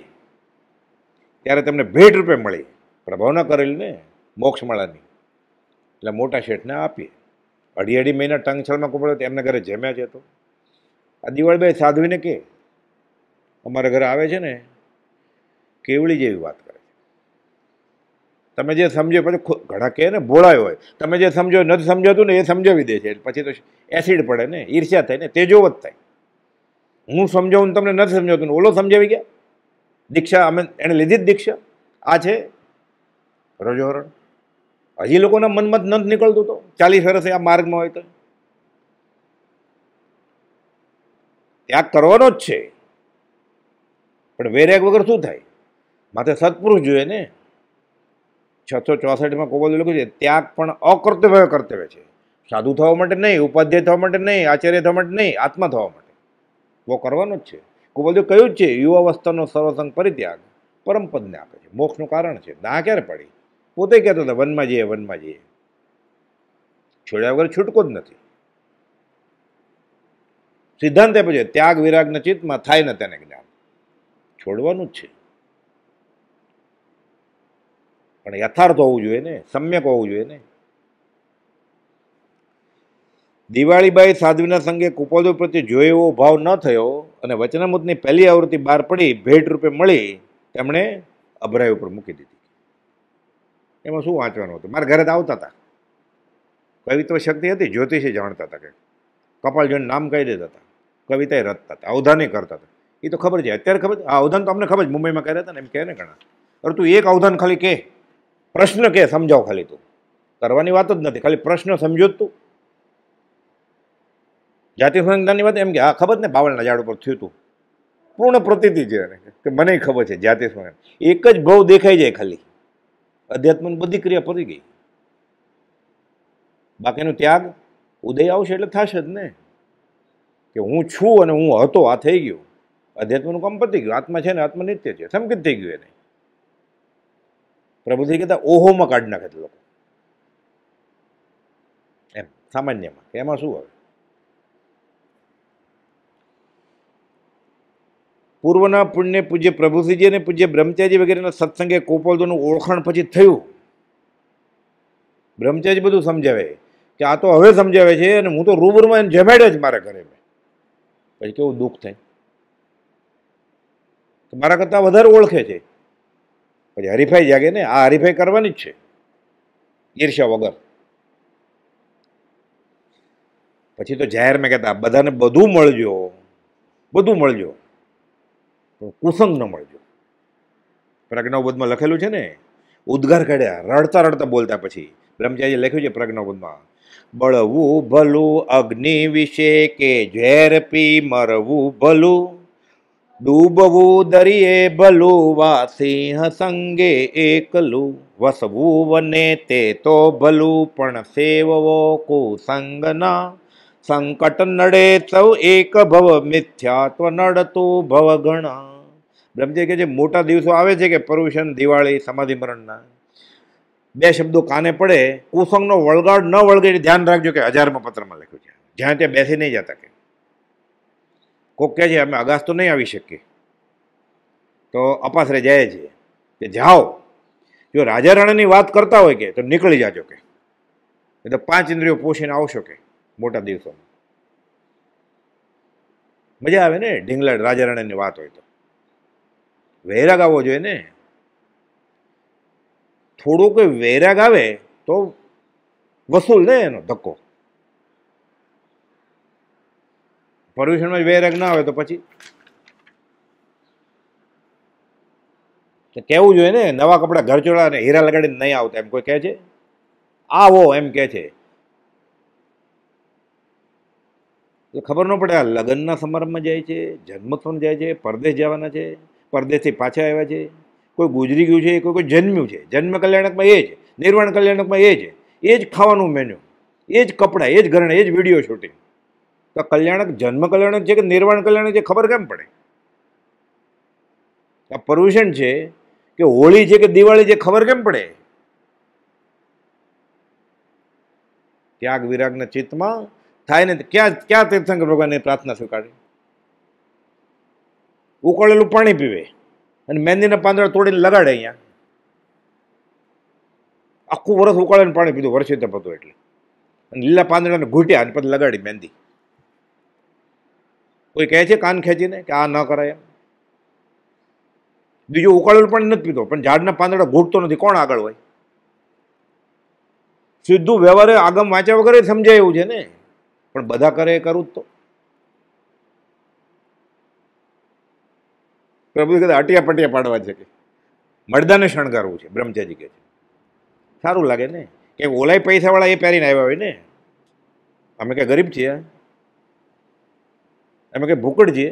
ત્યારે તેમને ભેટ રૂપે મળી પ્રભાવના કરેલી ને મોક્ષમાળાની એટલે મોટા શેઠને આપીએ અઢી અઢી મહિના ટંગછળમાં કુંભળ્યો એમને ઘરે જમ્યા છે તો આ દિવાળીભાઈ સાધ્વીને કે અમારા ઘરે આવે છે ને કેવડી જેવી વાત કરે છે તમે જે સમજો પછી ઘણા કહે ને ભોળાયો હોય તમે જે સમજો નથી સમજાતું ને એ સમજાવી દે છે પછી તો એસિડ પડે ને ઈર્ષ્યા થાય ને તેજોવત થાય હું સમજાવું તમને નથી સમજાવતું ને ઓલો સમજાવી ગયા દીક્ષા અમે એણે લીધી જ દીક્ષા આ છે રજોહરણ હજી લોકોના મનમાં જ નંદ નીકળતો હતો ચાલીસ વર્ષે આ માર્ગમાં હોય તો ત્યાગ કરવાનો જ છે પણ વેરેગ વગર શું થાય માથે સત્પુરુષ જોઈએ ને છસો ચોસઠમાં કોબલ લખ્યું છે ત્યાગ પણ અકર્તવ્ય કર્તવ્ય છે સાધુ થવા માટે નહીં ઉપાધ્યાય થવા માટે નહીં આચાર્ય થવા માટે નહીં આત્મા થવા માટે બહુ કરવાનો જ છે કોબલદેવ કયું જ છે યુવાવસ્થાનો સર્વસંગ પરિત્યાગ પરમપદને આપે છે મોક્ષનું કારણ છે ના ક્યારે પડી પોતે કહેતો હતો વનમાં જઈએ વનમાં જઈએ છોડ્યા વગર છૂટકો જ નથી સિદ્ધાંત આપ્યો છે ત્યાગ વિરાગના ચિત્તમાં થાય ને તેને જ્ઞાન છોડવાનું જ છે પણ યથાર્થ હોવું જોઈએ ને સમ્યક હોવું જોઈએ ને દિવાળીબાઈ સાધ્વીના સંગે કુપોદો પ્રત્યે જોયો એવો ભાવ ન થયો અને વચનામૃતની પહેલી આવૃત્તિ બહાર પડી ભેટ રૂપે મળી તેમણે અભરાય ઉપર મૂકી દીધી એમાં શું વાંચવાનું હતું મારા ઘરે તો આવતા હતા કવિત્વ શક્તિ હતી જ્યોતિષે જાણતા હતા કે કપાલ જોઈને નામ કહી દેતા હતા કવિતા રચતા હતા અવધાને કરતા હતા એ તો ખબર છે અત્યારે ખબર આ અવધાન તો અમને ખબર છે મુંબઈમાં કર્યા હતા ને એમ કહે ને ઘણા અરે તું એક અવધાન ખાલી કે પ્રશ્ન કે સમજાવ ખાલી તું કરવાની વાત જ નથી ખાલી પ્રશ્ન સમજો તું જાતિ સંજ્ઞાની વાત એમ કે આ ખબર ને બાવળના ઝાડ ઉપર થયું હતું પૂર્ણ પ્રતિતિ છે કે મને ખબર છે જાતિ સંજ્ઞાન એક જ ભાવ દેખાઈ જાય ખાલી અધ્યાત્મની બધી ક્રિયા પતી ગઈ બાકીનો ત્યાગ ઉદય આવશે એટલે થશે જ ને કે હું છું અને હું હતો આ થઈ ગયું અધ્યાત્મનું કામ પતી ગયું આત્મા છે ને આત્મા નિત્ય છે સમકિત થઈ ગયું એને પ્રભુથી કહેતા ઓહોમાં કાઢી નાખે લોકો એમ સામાન્યમાં એમાં શું આવે પૂર્વના પુણ્ય પૂજ્ય પ્રભુશ્રીજી અને પૂજ્ય બ્રહ્મચારી વગેરેના સત્સંગે કોપલદોનું ઓળખાણ પછી થયું બ્રહ્મચારી બધું સમજાવે કે આ તો હવે સમજાવે છે અને હું તો રૂબરૂમાં એને જમાડ્યો જ મારા ઘરે મેં પછી કેવું દુઃખ થાય મારા કરતાં વધારે ઓળખે છે પછી હરીફાઈ જાગે ને આ હરીફાઈ કરવાની જ છે ઈર્ષ્યા વગર પછી તો જાહેર મેં કહેતા બધાને બધું મળજો બધું મળજો હું કુસંગ ન મળજો પ્રજ્ઞાવબોધમાં લખેલું છે ને ઉદ્ગાર કાઢ્યા રડતા રડતા બોલતા પછી બ્રહ્મચારીએ લખ્યું છે પ્રજ્ઞાવબોધમાં બળવું ભલું અગ્નિ વિશે કે ઝેર પી મરવું ભલું ડૂબવું દરિયે ભલું વા સિંહ સંગે એકલું વસવું વને તે તો ભલું પણ સેવવો કુસંગના સંકટ નડે સૌ એક ભવ મિથ્યાત્વ નડતો ભવ ગણા બ્રહ્મજી કે જે મોટા દિવસો આવે છે કે પર્યુષણ દિવાળી સમાધિ મરણના બે શબ્દો કાને પડે કુસંગનો વળગાડ ન વળગે ધ્યાન રાખજો કે હજારમાં પત્રમાં લખ્યું છે જ્યાં ત્યાં બેસી નહીં જતા કે કોક કહે છે અમે અગાસ તો નહીં આવી શકીએ તો અપાસરે જાય છે કે જાઓ જો રાજા રાણીની વાત કરતા હોય કે તો નીકળી જાજો કે એ તો પાંચ ઇન્દ્રિયો પોષીને આવશો કે મોટા દિવસોમાં મજા આવે ને ઢીંગલાડ રાજા વાત હોય તો વૈરાગ આવવો જોઈએ ને થોડો કોઈ વૈરાગ આવે તો વસૂલ ને એનો ધક્કો પરમિશનમાં વૈરાગ ના આવે તો પછી કહેવું જોઈએ ને નવા કપડાં ઘરચોળા અને હીરા લગાડીને નહીં આવતા એમ કોઈ કહે છે આવો એમ કહે છે તો ખબર ન પડે આ લગ્નના સમારંભમાં જાય છે જન્મોત્સવમાં જાય છે પરદેશ જવાના છે પરદેશથી પાછા આવ્યા છે કોઈ ગુજરી ગયું છે કોઈ કોઈ જન્મ્યું છે જન્મ કલ્યાણકમાં એ જ નિર્વાણ કલ્યાણકમાં એ છે એ જ ખાવાનું મેન્યુ એ જ કપડાં એ જ ઘરેણા એ જ વિડીયો શૂટિંગ તો કલ્યાણક જન્મ કલ્યાણક છે કે નિર્વાણ કલ્યાણક છે ખબર કેમ પડે આ પર્યુષણ છે કે હોળી છે કે દિવાળી છે ખબર કેમ પડે ત્યાગ વિરાગના ચિત્તમાં થાય ને ક્યાં ક્યાં તીર્થંકર ભગવાનની પ્રાર્થના સ્વીકારી ઉકળેલું પાણી પીવે અને મહેંદીના પાંદડા તોડીને લગાડે અહીંયા આખું વરસ ઉકાળીને પાણી પીધું વરસી તપતું એટલે અને લીલા પાંદડાને ઘૂંટ્યા અને પછી લગાડી મહેંદી કોઈ કહે છે કાન ખેંચીને કે આ ન કરાય એમ બીજું ઉકાળેલું પાણી નથી પીતો પણ ઝાડના પાંદડા ઘૂંટતો નથી કોણ આગળ હોય સીધું વ્યવહારે આગમ વાંચ્યા વગર સમજાય એવું છે ને પણ બધા કરે એ કરું જ તો પ્રભુ કદાચ અટિયા પટિયા પાડવા છે કે મળદાને શણગારવું છે બ્રહ્મચારી કહે છે સારું લાગે ને કે ઓલાય પૈસાવાળા એ પહેરીને આવ્યા હોય ને અમે કંઈ ગરીબ છીએ અમે કંઈ ભૂકડ છીએ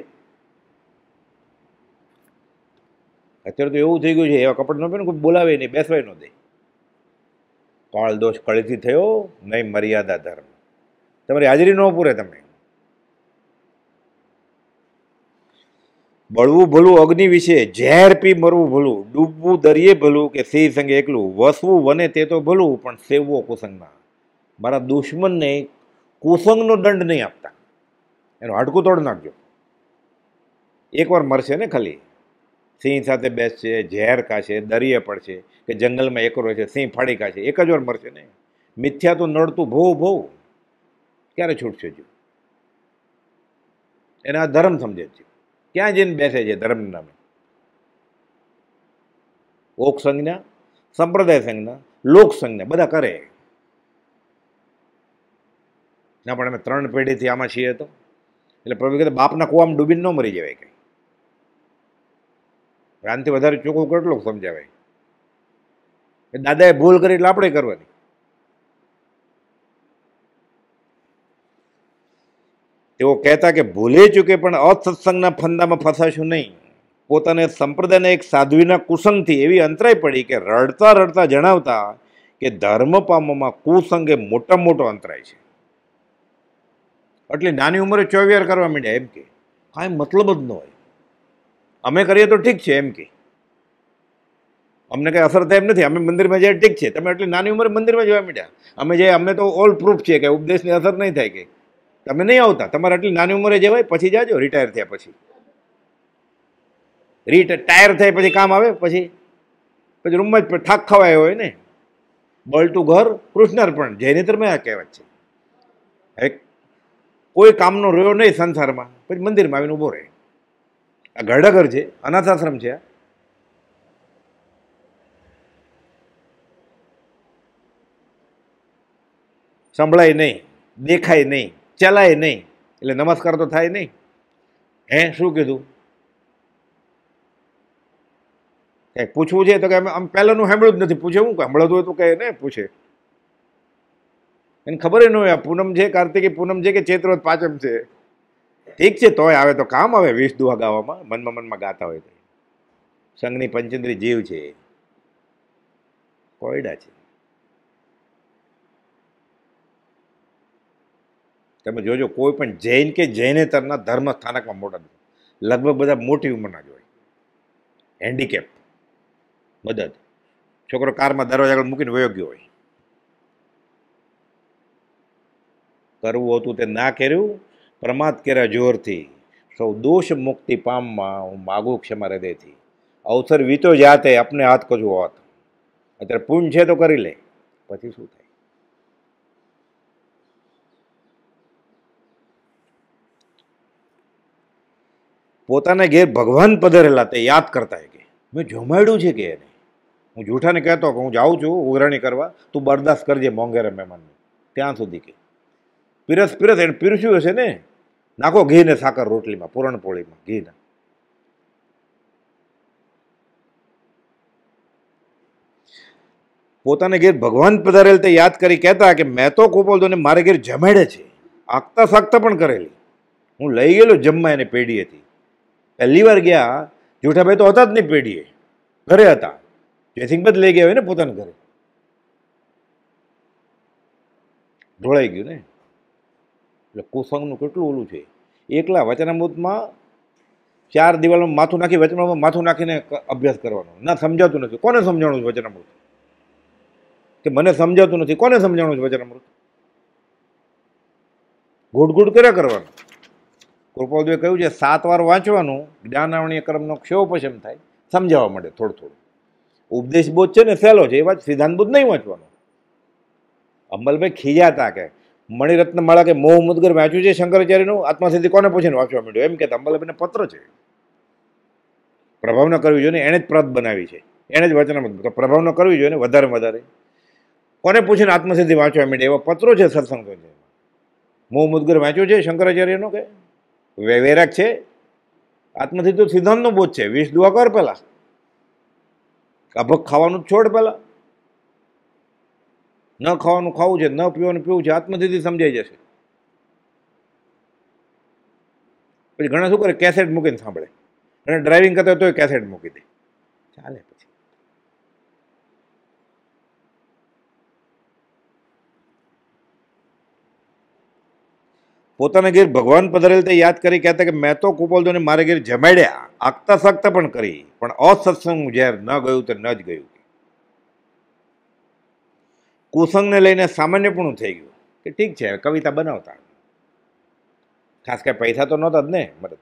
અત્યારે તો એવું થઈ ગયું છે એવા કપડ ન પહેરે કોઈ બોલાવે નહીં બેસવાય ન દે કાળ દોષ કળથી થયો નહીં મર્યાદા ધર્મ તમારી હાજરી ન પૂરે તમે બળવું ભલું અગ્નિ વિશે ઝેર પી મરવું ભલું ડૂબવું દરિયે ભલું કે સિંહ સંગે એકલું વસવું વને તે તો ભલું પણ સેવવો કુસંગમાં મારા દુશ્મનને કુસંગનો દંડ નહીં આપતા એનું હાડકું તોડ નાખજો એકવાર મરશે ને ખાલી સિંહ સાથે બેસશે ઝેર કાશે દરિયે પડશે કે જંગલમાં એકરો છે સિંહ ફાડી કાશે એક જ વાર મરશે ને મિથ્યા તો નડતું ભોવ ભોવ ક્યારે છૂટશે જીવ એને આ ધર્મ સમજે છે ક્યાં જઈને બેસે છે ધર્મ નામે ઓક સંજ્ઞા સંપ્રદાય સંજ્ઞા લોક સંજ્ઞા બધા કરે ના પણ અમે ત્રણ પેઢીથી આમાં છીએ તો એટલે પ્રભુ કહેતા બાપના કુવામાં ડૂબીને ન મરી જવાય કંઈ આનાથી વધારે ચોખ્ખું કેટલું સમજાવાય દાદાએ ભૂલ કરી એટલે આપણે કરવાની તેઓ કહેતા કે ભૂલે ચૂકે પણ અસત્સંગના ફંદામાં ફસાશું નહીં પોતાને સંપ્રદાયના એક સાધ્વીના કુસંગથી એવી અંતરાય પડી કે રડતા રડતા જણાવતા કે ધર્મ પામવામાં કુસંગ એ મોટા મોટો અંતરાય છે એટલે નાની ઉંમરે ચોવિયાર કરવા માંડ્યા એમ કે કાંઈ મતલબ જ ન હોય અમે કરીએ તો ઠીક છે એમ કે અમને કંઈ અસર થાય એમ નથી અમે મંદિરમાં જઈએ ઠીક છે તમે એટલી નાની ઉંમરે મંદિરમાં જવા માંડ્યા અમે જે અમને તો ઓલ પ્રૂફ છે કે ઉપદેશની અસર નહીં થાય કે તમે નહીં આવતા તમારે આટલી નાની ઉંમરે જવાય પછી જાજો રિટાયર થયા પછી રિટાયર થાય પછી કામ આવે પછી પછી રૂમમાં જ થાક ખવાય હોય ને બળટું ઘર કૃષ્ણાર્પણ પણ મેં આ કહેવત છે હવે કોઈ કામનો રહ્યો નહીં સંસારમાં પછી મંદિરમાં આવીને ઊભો રહે આ ઘરડાઘર છે અનાથાશ્રમ છે આ સંભળાય નહીં દેખાય નહીં ચલાય નહીં એટલે નમસ્કાર તો થાય નહીં હે શું કીધું કંઈક પૂછવું છે તો કે આમ પહેલાંનું સાંભળ્યું જ નથી પૂછે હું સાંભળતું હોય તો કહે ને પૂછે એને ખબર ન હોય પૂનમ છે કાર્તિકી પૂનમ છે કે ચૈત્રવત પાંચમ છે ઠીક છે તોય આવે તો કામ આવે વીસ દુહા ગાવામાં મનમાં મનમાં ગાતા હોય તો સંઘની પંચેન્દ્રી જીવ છે કોયડા છે તમે જોજો કોઈ પણ જૈન કે જૈનેતરના ધર્મ સ્થાનકમાં મોટા લગભગ બધા મોટી ઉંમરના જ હોય હેન્ડીકેપ મદદ છોકરો કારમાં દરવાજા આગળ મૂકીને વયો હોય કરવું હતું તે ના કર્યું પ્રમાદ કર્યા જોરથી સૌ દોષ મુક્તિ પામવા હું માગું ક્ષમા હૃદયથી અવસર વીતો જાતે આપને હાથ કજો હોત અત્યારે પૂન છે તો કરી લે પછી શું થાય પોતાના ઘેર ભગવાન પધારેલા તે યાદ કરતા કે મેં જમાડ્યું છે કે એને હું જૂઠાને કહેતો કે હું જાઉં છું ઉઘરાણી કરવા તું બરદાસ્ત કરજે મોંઘેરે મહેમાનને ત્યાં સુધી કે પીરસ પીરસ એને પીરસ્યું હશે ને નાખો ઘીને સાકર રોટલીમાં પૂરણપોળીમાં ઘીના પોતાને ઘેર ભગવાન પધારેલ તે યાદ કરી કહેતા કે મેં તો કોપલદોને મારે ઘેર જમાડે છે આગતા સાગતા પણ કરેલી હું લઈ ગયેલો જમવા એને પેઢી હતી પહેલી વાર ગયા જેઠાભાઈ તો હતા જ નહીં પેઢીએ ઘરે હતા જયસિંહભાઈ બધ લઈ ગયા હોય ને પોતાના ઘરે ઢોળાઈ ગયું ને એટલે કુસંગનું કેટલું ઓલું છે એકલા વચનામૃતમાં ચાર દિવાલમાં માથું નાખી વચનામૃતમાં માથું નાખીને અભ્યાસ કરવાનો ના સમજાતું નથી કોને સમજાણું છે વચનામૃત કે મને સમજાતું નથી કોને સમજાણું છે વચનામૃત ગુડ ગુડ કર્યા કરવાનું કૃપાદેવે કહ્યું છે સાત વાર વાંચવાનું જ્ઞાનાવણીય કર્મનો ક્ષોપશમ થાય સમજાવવા માટે થોડું થોડું ઉપદેશ બોધ છે ને સહેલો છે એ વાત સિદ્ધાંત બોધ નહીં વાંચવાનો અમલભાઈ ખીજાતા કે મણિરત્ન માળા કે મોહ મુદગર વાંચ્યું છે શંકરાચાર્યનું આત્માસિદ્ધિ કોને પૂછીને વાંચવા માંડ્યું એમ કે અમલભાઈને પત્ર છે પ્રભાવ ન કરવી જોઈએ એણે જ પ્રત બનાવી છે એણે જ વચનામત તો પ્રભાવ ન કરવી જોઈએ ને વધારે વધારે કોને પૂછીને આત્મસિદ્ધિ વાંચવા માંડે એવા પત્રો છે સત્સંગો છે મોહ મુદગર વાંચ્યો છે શંકરાચાર્યનો કે વેવેરક છે આત્મથી તો સિદ્ધાંતનો બોધ છે વિષ દુઆ કર પહેલાં અભક ખાવાનું છોડ પહેલાં ન ખાવાનું ખાવું છે ન પીવાનું પીવું છે આત્મથી સમજાઈ જશે પછી ઘણા શું કરે કેસેટ મૂકીને સાંભળે અને ડ્રાઇવિંગ કરતા તોય કેસેટ મૂકી દે ચાલે પછી પોતાના ઘેર ભગવાન પધરેલ તે યાદ કરી કહેતા કે મેં તો કુપોલદોને મારે ઘેર જમાડ્યા આગતા સખત પણ કરી પણ અસત્સંગ ઝેર ન ગયું તે ન જ ગયું કુસંગને લઈને સામાન્યપણું થઈ ગયું કે ઠીક છે કવિતા બનાવતા ખાસ કે પૈસા તો નહોતા જ ને મદદ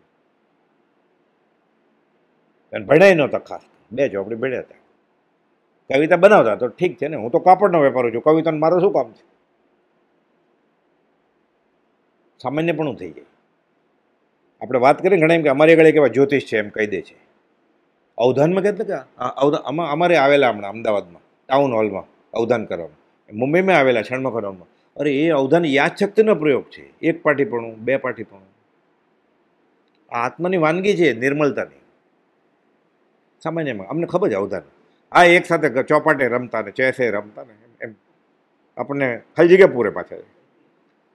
ભણાય નહોતા ખાસ બે ચોપડી ભણ્યા હતા કવિતા બનાવતા તો ઠીક છે ને હું તો કાપડનો વેપાર છું કવિતાનું મારું શું કામ છે સામાન્યપણું થઈ જાય આપણે વાત કરીએ ઘણા એમ કે અમારી આગળ એક એવા જ્યોતિષ છે એમ કહી દે છે અવધાનમાં કહેતા કે અવધાન અમારે આવેલા હમણાં અમદાવાદમાં ટાઉન હોલમાં અવધાન કરવામાં મુંબઈમાં આવેલા શણમખ હોલમાં અરે એ અવધાન યાદશક્તિનો પ્રયોગ છે એક પાટીપણું બે પાટીપણું આ આત્માની વાનગી છે નિર્મલતાની સામાન્યમાં અમને ખબર છે અવધાન આ એક સાથે ચોપાટે રમતા ને ચેસે રમતા ને એમ આપણને ખાલી જગ્યા પૂરે પાછા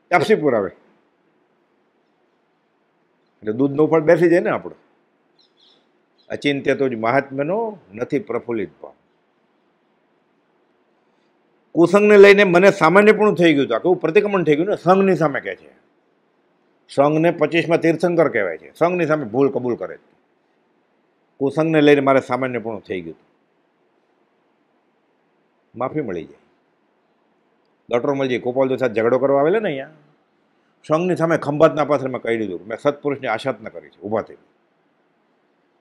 ટાપસી પૂરાવે એટલે દૂધનું ફળ બેસી જાય ને આપણું અચિંત્ય તો જ મહાત્મ્યનો નથી પ્રફુલ્લિત પણ કુસંગને લઈને મને સામાન્યપણું થઈ ગયું હતું આખું પ્રતિક્રમણ થઈ ગયું ને સંઘની સામે કહે છે સંઘને પચીસમાં તીર્થંકર કહેવાય છે સંઘની સામે ભૂલ કબૂલ કરે છે કુસંગને લઈને મારે સામાન્યપણું થઈ ગયું માફી મળી જાય ડોક્ટર મલજી ગોપાલ સાથે ઝઘડો કરવા આવેલા ને અહીંયા સંઘની સામે ખંભાતના પાથરમાં કહી દીધું મેં સત્પુરુષની ન કરી છે ઊભા થઈ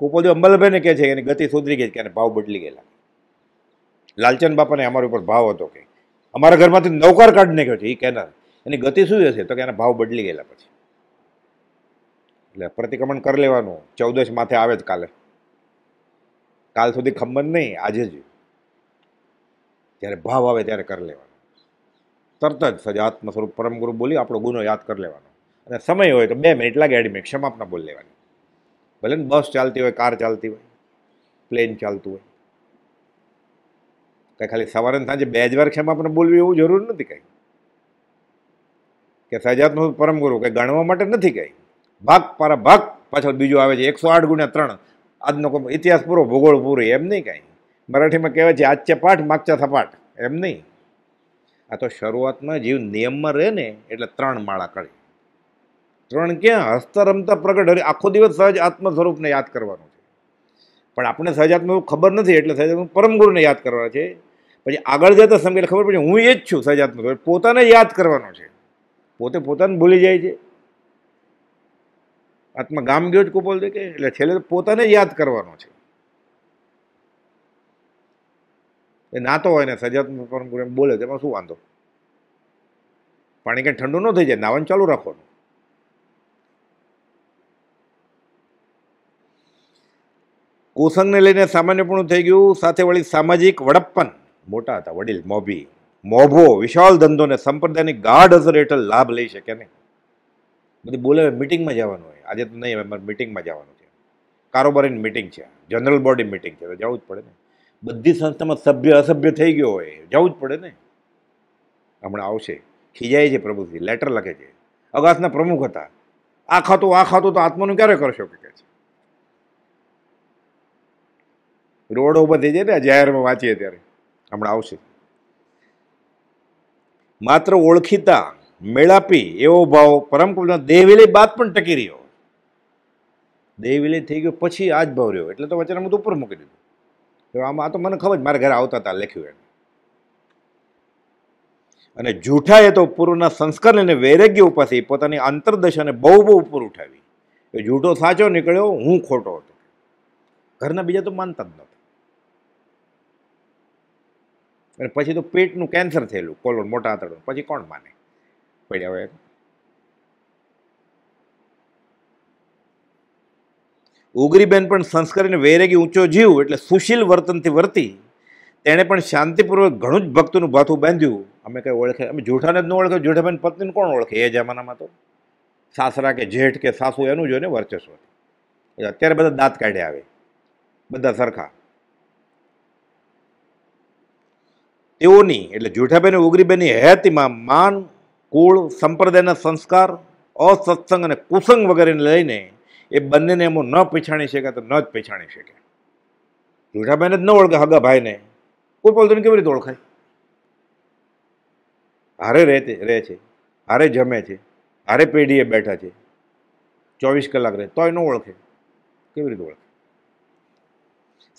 કોપોજી અંબલભાઈને કહે છે કે એની ગતિ સુધરી ગઈ કે એને ભાવ બદલી ગયેલા લાલચંદ બાપાને અમારી ઉપર ભાવ હતો કે અમારા ઘરમાંથી નૌકાર કાઢી નાખ્યો છે એ કહેનાર એની ગતિ શું હશે તો કે એના ભાવ બદલી ગયેલા પછી એટલે પ્રતિક્રમણ કરી લેવાનું ચૌદશ માથે આવે જ કાલે કાલ સુધી ખંભન નહીં આજે જ જ્યારે ભાવ આવે ત્યારે કરી લેવાનું તરત જ સજાત્મ સ્વરૂપ પરમ ગુરુ બોલી આપણો ગુનો યાદ કરી લેવાનો અને સમય હોય તો બે મિનિટ લાગે અઢી મિનિટ ક્ષમાપના બોલી લેવાની ભલે ને બસ ચાલતી હોય કાર ચાલતી હોય પ્લેન ચાલતું હોય કંઈ ખાલી સવારે સાંજે બે જ વાર ક્ષમાપના બોલવી એવું જરૂર નથી કંઈ કે સજાત્મક પરમ ગુરુ કંઈ ગણવા માટે નથી કંઈ ભાગ પારા ભાગ પાછળ બીજું આવે છે એકસો આઠ ગુણ્યા ત્રણ આજનો ઇતિહાસ પૂરો ભૂગોળ પૂરો એમ નહીં કાંઈ મરાઠીમાં કહેવાય છે આજચે પાઠ માગચા સપાટ એમ નહીં આ તો શરૂઆતમાં જીવ નિયમમાં રહે ને એટલે ત્રણ માળા કરી ત્રણ ક્યાં હસતા રમતા પ્રગટ હરે આખો દિવસ સહજ આત્મ સ્વરૂપને યાદ કરવાનું છે પણ આપણે સહજ આત્મ ખબર નથી એટલે સહજ પરમગુરુને યાદ કરવાના છે પછી આગળ જતા સમય ખબર પડે હું એ જ છું સહજ આત્મ સ્વરૂપ પોતાને યાદ કરવાનો છે પોતે પોતાને ભૂલી જાય છે આત્મા ગામ ગયો જ કુપોલ દે કે એટલે છેલ્લે પોતાને યાદ કરવાનો છે એ નાતો હોય ને સજાત્મક એમ બોલે તેમાં શું વાંધો પાણી કંઈ ઠંડુ ન થઈ જાય નાવાનું ચાલુ રાખવાનું કોસંગને લઈને સામાન્યપણું થઈ ગયું સાથે વળી સામાજિક વડપ્પન મોટા હતા વડીલ મોભી મોભો વિશાળ ધંધો ને સંપ્રદાયની ગાઢ અસર હેઠળ લાભ લઈ શકે નહીં બધી બોલે મિટિંગમાં જવાનું હોય આજે તો નહીં મિટિંગમાં જવાનું છે કારોબારીની મિટિંગ છે જનરલ બોડી મિટિંગ છે તો જવું જ પડે ને બધી સંસ્થામાં સભ્ય અસભ્ય થઈ ગયો હોય જવું જ પડે ને હમણાં આવશે ખીજાય છે પ્રભુથી લેટર લખે છે અગાસના પ્રમુખ હતા આ ખાતું આ ખાતું તો આત્માનું ક્યારે કરશો કે કહે છે રોડ ઉપર થઈ જાય ને જાહેરમાં વાંચીએ ત્યારે હમણાં આવશે માત્ર ઓળખીતા મેળાપી એવો ભાવ પરમ દેહવિલય બાદ પણ ટકી રહ્યો દેહવિલય થઈ ગયો પછી આ જ ભાવ રહ્યો એટલે તો વચનામૃત ઉપર મૂકી દીધું તો આમાં આ તો મને ખબર મારા ઘરે આવતા હતા લખ્યું એને અને જૂઠા એ તો પૂર્વના સંસ્કાર અને વૈરાગ્ય ઉપાસી પોતાની આંતરદશાને બહુ બહુ ઉપર ઉઠાવી એ જૂઠો સાચો નીકળ્યો હું ખોટો હતો ઘરના બીજા તો માનતા જ નહોતા અને પછી તો પેટનું કેન્સર થયેલું કોલોન મોટા આંતરડું પછી કોણ માને પડ્યા હોય ઉગરીબેન પણ સંસ્કારીને વેરેગી ઊંચો જીવ એટલે સુશીલ વર્તનથી વર્તી તેણે પણ શાંતિપૂર્વક ઘણું જ ભક્તોનું ભાથું બાંધ્યું અમે કંઈ ઓળખે અમે જૂઠાને જ ન ઓળખે જૂઠાબેન પત્નીને કોણ ઓળખે એ જમાનામાં તો સાસરા કે જેઠ કે સાસુ એનું જોઈને વર્ચસ્વ એટલે અત્યારે બધા દાંત કાઢ્યા આવે બધા સરખા તેઓની એટલે જૂઠાબેન ઉગરીબેનની હેતીમાં માન કુળ સંપ્રદાયના સંસ્કાર અસત્સંગ અને કુસંગ વગેરેને લઈને એ બંનેને એમાં ન પછાણી શકે તો ન જ પછાણી શકે જૂઠાભાઈને જ ન ઓળખે હગા ભાઈને કોઈ પોલતોને કેવી રીતે ઓળખાય હારે રહે રહે છે હારે જમે છે હારે પેઢીએ બેઠા છે ચોવીસ કલાક રહે તોય ન ઓળખે કેવી રીતે ઓળખે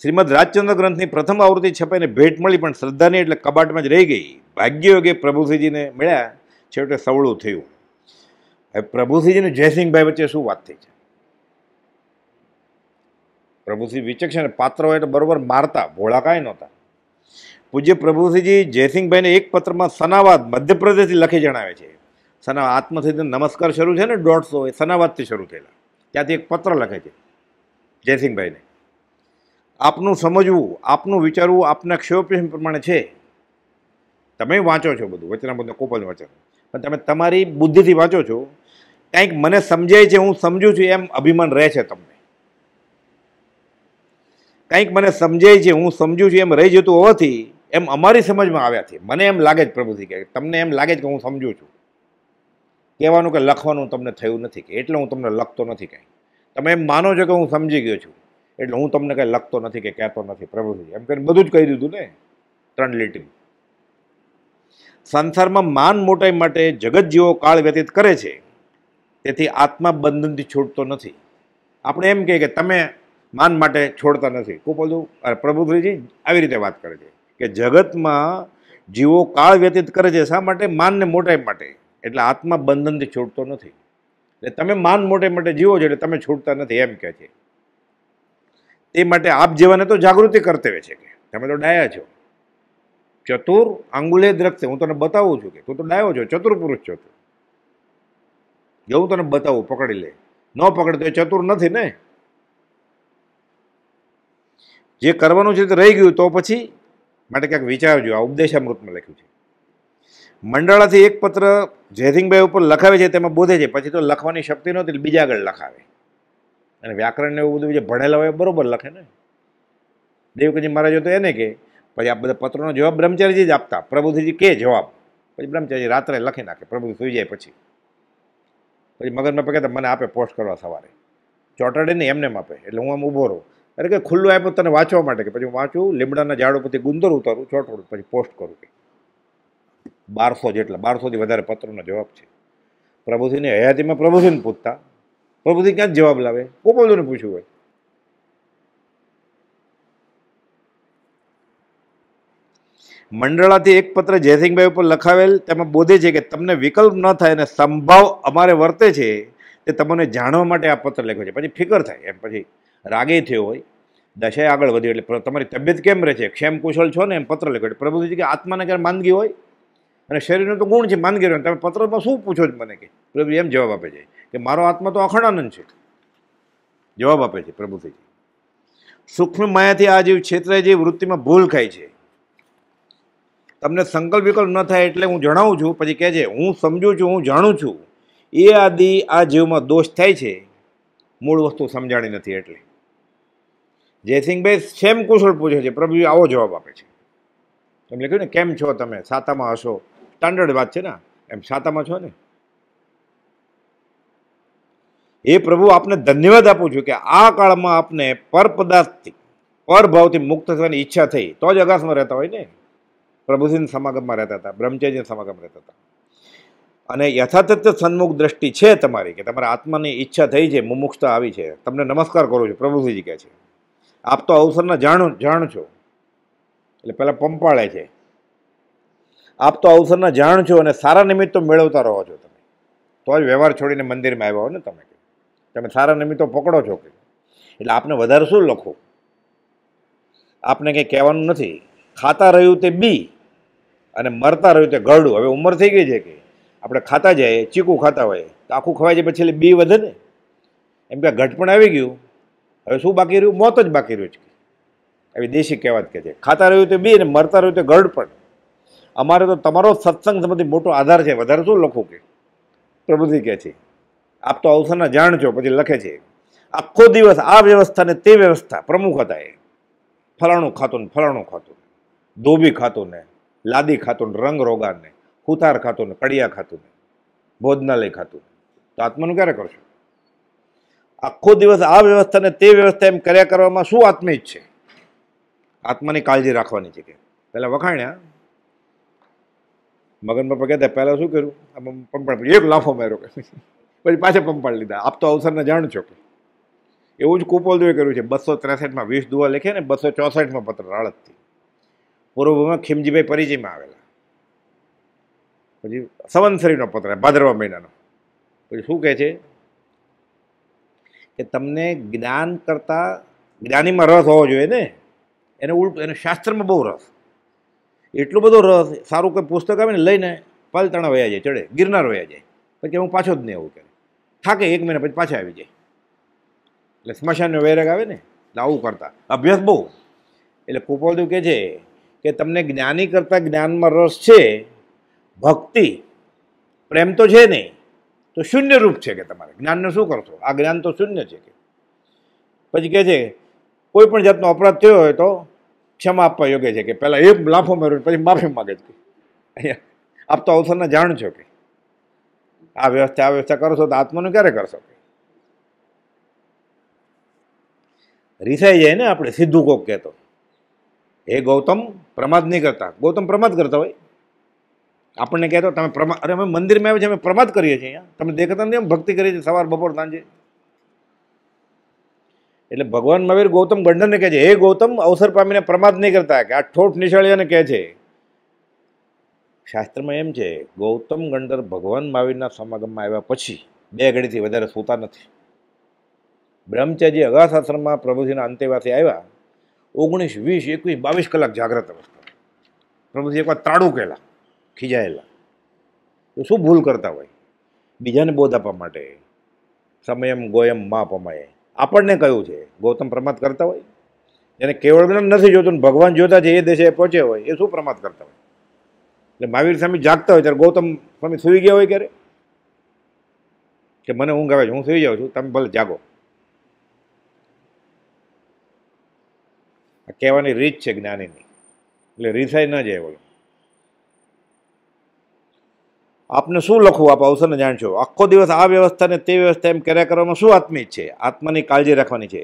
શ્રીમદ રાજચંદ્ર ગ્રંથની પ્રથમ આવૃત્તિ છપાઈને ભેટ મળી પણ શ્રદ્ધાની એટલે કબાટમાં જ રહી ગઈ ભાગ્યયોગે પ્રભુસિંહજીને મળ્યા છેવટે સવળું થયું હવે પ્રભુસિંહજી અને જયસિંહભાઈ વચ્ચે શું વાત થઈ છે પ્રભુશ્રી વિચક્ષણ પાત્ર હોય એટલે બરોબર મારતા ભોળા કાંઈ નહોતા પૂજ્ય પ્રભુશ્રીજી જયસિંહભાઈને એક પત્રમાં સનાવાદ મધ્યપ્રદેશથી લખી જણાવે છે સનાવાદ આત્મસિદ્ધ નમસ્કાર શરૂ છે ને દોઢસો એ સનાવાદથી શરૂ થયેલા ત્યાંથી એક પત્ર લખે છે જયસિંહભાઈને આપનું સમજવું આપનું વિચારવું આપના ક્ષયોપેશન પ્રમાણે છે તમે વાંચો છો બધું વચનાબંધ કોપલ વચન પણ તમે તમારી બુદ્ધિથી વાંચો છો કંઈક મને સમજાય છે હું સમજું છું એમ અભિમાન રહે છે તમને કંઈક મને સમજાય છે હું સમજું છું એમ રહી જતું હોવાથી એમ અમારી સમજમાં આવ્યા આવ્યાથી મને એમ લાગે જ પ્રભુથી કે તમને એમ લાગે જ કે હું સમજું છું કહેવાનું કે લખવાનું તમને થયું નથી કે એટલે હું તમને લખતો નથી કંઈ તમે એમ માનો છો કે હું સમજી ગયો છું એટલે હું તમને કંઈ લખતો નથી કે કહેતો નથી પ્રભુજી એમ કરીને બધું જ કહી દીધું ને ત્રણ લીટી સંસારમાં માન મોટાઈ માટે જગત જેવો કાળ વ્યતીત કરે છે તેથી આત્મા બંધનથી છૂટતો નથી આપણે એમ કહીએ કે તમે માન માટે છોડતા નથી કુપોદુ અરે પ્રભુશ્રીજી આવી રીતે વાત કરે છે કે જગતમાં જીવો કાળ વ્યતીત કરે છે શા માટે માનને મોટાઈ માટે એટલે આત્મા બંધનથી છોડતો નથી એટલે તમે માન મોટે માટે જીવો છો એટલે તમે છોડતા નથી એમ કહે છે તે માટે આપ જેવાને તો જાગૃતિ કર્તવ્ય છે કે તમે તો ડાયા છો ચતુર આંગુલે દ્રક્તે હું તને બતાવું છું કે તું તો ડાયો છો ચતુર પુરુષ છો તું જો હું તને બતાવું પકડી લે ન પકડતો એ ચતુર નથી ને જે કરવાનું છે તે રહી ગયું તો પછી માટે ક્યાંક વિચારજો આ ઉપદેશામૃતમાં લખ્યું છે મંડળાથી એક પત્ર જયસિંહભાઈ ઉપર લખાવે છે તેમાં બોધે છે પછી તો લખવાની શક્તિ નહોતી બીજા આગળ લખાવે અને વ્યાકરણને એવું બધું જે ભણેલા હોય બરાબર લખે ને દેવકજી મહારાજો તો એને કે પછી આ બધા પત્રોનો જવાબ બ્રહ્મચારીજી જ આપતા પ્રભુજીજી કે જવાબ પછી બ્રહ્મચારી રાત્રે લખી નાખે પ્રભુ સુઈ જાય પછી પછી મગજમાં તો મને આપે પોસ્ટ કરવા સવારે ચોટાડે નહીં એમને આપે એટલે હું આમ ઊભો રહું એટલે કે ખુલ્લું આપ્યું તને વાંચવા માટે કે પછી વાંચું લીમડાના ઝાડો ઉપરથી ગુંદર ઉતારું ચોટોડું પછી પોસ્ટ કરું કે બારસો જેટલા બારસોથી વધારે પત્રોનો જવાબ છે પ્રભુજીને હયાતીમાં પ્રભુજીને પૂછતા પ્રભુજી ક્યાં જ જવાબ લાવે ગોપાલજીને પૂછ્યું હોય મંડળાથી એક પત્ર જયસિંહભાઈ ઉપર લખાવેલ તેમાં બોધે છે કે તમને વિકલ્પ ન થાય અને સંભાવ અમારે વર્તે છે તે તમને જાણવા માટે આ પત્ર લખ્યો છે પછી ફિકર થાય એમ પછી રાગે થયો હોય દશાએ આગળ વધી એટલે તમારી તબિયત કેમ રહે છે ક્ષેમ કુશળ છો ને એમ પત્ર લખ્યો એટલે પ્રભુજી કે આત્માને ક્યારે માંદગી હોય અને શરીરનો તો ગુણ છે માંદગી રહ્યો તમે પત્રમાં શું પૂછો છો મને કે પ્રભુ એમ જવાબ આપે છે કે મારો આત્મા તો અખંડાનંદ છે જવાબ આપે છે પ્રભુજીજી સૂક્ષ્મ માયાથી આ જીવ ક્ષેત્રે જે વૃત્તિમાં ભૂલ ખાય છે તમને સંકલ્પ વિકલ્પ ન થાય એટલે હું જણાવું છું પછી કહે છે હું સમજું છું હું જાણું છું એ આદિ આ જીવમાં દોષ થાય છે મૂળ વસ્તુ સમજાણી નથી એટલે જયસિંહભાઈ સેમ કુશળ પૂછે છે પ્રભુ આવો જવાબ આપે છે એમને કહ્યું ને કેમ છો તમે સાતામાં હશો સ્ટાન્ડર્ડ વાત છે ને એમ સાતામાં છો ને એ પ્રભુ આપને ધન્યવાદ આપું છું કે આ કાળમાં આપને પરપદાર્થથી પરભાવથી મુક્ત થવાની ઈચ્છા થઈ તો જ અગાસમાં રહેતા હોય ને પ્રભુજીના સમાગમમાં રહેતા હતા બ્રહ્મચર્યના સમાગમ રહેતા હતા અને યથાતથ્ય સન્મુખ દ્રષ્ટિ છે તમારી કે તમારા આત્માની ઈચ્છા થઈ છે મુમુક્ષતા આવી છે તમને નમસ્કાર કરું છું પ્રભુજી કહે છે આપ તો અવસરના જાણ જાણ છો એટલે પહેલાં પંપાળે છે આપ તો અવસરના જાણ છો અને સારા નિમિત્તો મેળવતા રહો છો તમે તો જ વ્યવહાર છોડીને મંદિરમાં આવ્યા હો ને તમે તમે સારા નિમિત્તો પકડો છો કે એટલે આપને વધારે શું લખો આપને કંઈ કહેવાનું નથી ખાતા રહ્યું તે બી અને મરતા રહ્યું તે ગરડું હવે ઉંમર થઈ ગઈ છે કે આપણે ખાતા જઈએ ચીકુ ખાતા હોય તો આખું ખવાય જાય પછી બી વધે ને એમ કે ઘટપણ આવી ગયું હવે શું બાકી રહ્યું મોત જ બાકી રહ્યું છે એવી દેશી કહેવત કે છે ખાતા રહ્યું તો બી અને મરતા રહ્યું તો ગઢ પણ અમારે તો તમારો સત્સંગ સંબંધી મોટો આધાર છે વધારે શું લખો કે પ્રબુદ્ધિ કહે છે આપ તો અવસરના જાણજો પછી લખે છે આખો દિવસ આ વ્યવસ્થા ને તે વ્યવસ્થા પ્રમુખ હતા એ ફલાણું ખાતું ને ફલાણું ખાતું ધોબી ખાતું ને લાદી ખાતું ને રંગ રોગાન ને હુતાર ખાતું ને કડિયા ખાતું ને ભોજનાલય ખાતું તો આત્માનું ક્યારે કરશો આખો દિવસ આ વ્યવસ્થા ને તે વ્યવસ્થા એમ કર્યા કરવામાં શું આત્મિક છે આત્માની કાળજી રાખવાની છે કે પહેલાં વખાણ્યા મગન પપ્પા કહેતા પહેલાં શું કર્યું આમાં પંપાળ એક લાફો માર્યો કે પછી પાછા પંપાળ લીધા આપ અવસરને જાણ છો કે એવું જ કુપોલદેવે કર્યું છે બસો ત્રેસઠમાં વીસ દુવા લખે ને બસો ચોસઠમાં પત્ર રાળતથી પૂર્વમાં ખીમજીભાઈ પરિચયમાં આવેલા પછી સંવંતસરીનો પત્ર ભાદરવા મહિનાનો પછી શું કહે છે કે તમને જ્ઞાન કરતાં જ્ઞાનીમાં રસ હોવો જોઈએ ને એને ઉલટું એને શાસ્ત્રમાં બહુ રસ એટલો બધો રસ સારું કોઈ પુસ્તક આવે ને લઈને પાલતાણા વયા જાય ચડે ગિરનાર વયા જાય પછી હું પાછો જ નહીં આવું કરે થાકે એક મહિના પછી પાછા આવી જાય એટલે સ્મશાનનો વૈરાગ આવે ને એટલે આવું કરતા અભ્યાસ બહુ એટલે કુપોલદેવ કહે છે કે તમને જ્ઞાની કરતાં જ્ઞાનમાં રસ છે ભક્તિ પ્રેમ તો છે નહીં તો શૂન્ય રૂપ છે કે તમારે જ્ઞાનને શું કરશો આ જ્ઞાન તો શૂન્ય છે કે પછી કહે છે કોઈ પણ જાતનો અપરાધ થયો હોય તો ક્ષમા આપવા યોગ્ય છે કે પહેલાં એક લાફો માર્યો પછી માફી માગે છે અહીંયા આપ તો અવસરને જાણ છો કે આ વ્યવસ્થા આ વ્યવસ્થા કરશો તો આત્માનું ક્યારે કરશો રીસાઈ જાય ને આપણે સીધું કોક કહેતો હે ગૌતમ પ્રમાદ નહીં કરતા ગૌતમ પ્રમાદ કરતા હોય આપણને કહેતો તમે પ્રમા અરે અમે મંદિરમાં આવે છે અમે પ્રમાદ કરીએ છીએ અહીંયા તમે દેખતા નથી એમ ભક્તિ કરીએ છીએ સવાર બપોર સાંજે એટલે ભગવાન મહાવીર ગૌતમ ગંડનને કહે છે હે ગૌતમ અવસર પામીને પ્રમાદ નહીં કરતા કે આ ઠોઠ નિશાળીઓને કહે છે શાસ્ત્રમાં એમ છે ગૌતમ ગંડર ભગવાન મહાવીરના સમાગમમાં આવ્યા પછી બે ઘડીથી વધારે સૂતા નથી બ્રહ્મચર્ય અગાશાસ્ત્રમાં પ્રભુજીના અંતેવાથી આવ્યા ઓગણીસ વીસ એકવીસ બાવીસ કલાક જાગ્રત અવસ્થા પ્રભુજી એકવાર ત્રાડું કહેલા ખીજાયેલા શું ભૂલ કરતા હોય બીજાને બોધ આપવા માટે સમયમ ગોયમ મા પમાય આપણને કયું છે ગૌતમ પ્રમાદ કરતા હોય એને કેવળ જ્ઞાન નથી જોતું ભગવાન જોતા છે એ દેશે પહોંચે હોય એ શું પ્રમાદ કરતા હોય એટલે મહાવીર સ્વામી જાગતા હોય ત્યારે ગૌતમ સ્વામી સૂઈ ગયા હોય ક્યારે કે મને ઊંઘ આવે છે હું સૂઈ જાઉં છું તમે ભલે જાગો આ કહેવાની રીત છે જ્ઞાનીની એટલે રીસાઈ ન જાય બોલો આપને શું લખવું આપ અવસરને જાણશો આખો દિવસ આ વ્યવસ્થાને તે વ્યવસ્થા એમ કર્યા કરવામાં શું આત્મી છે આત્માની કાળજી રાખવાની છે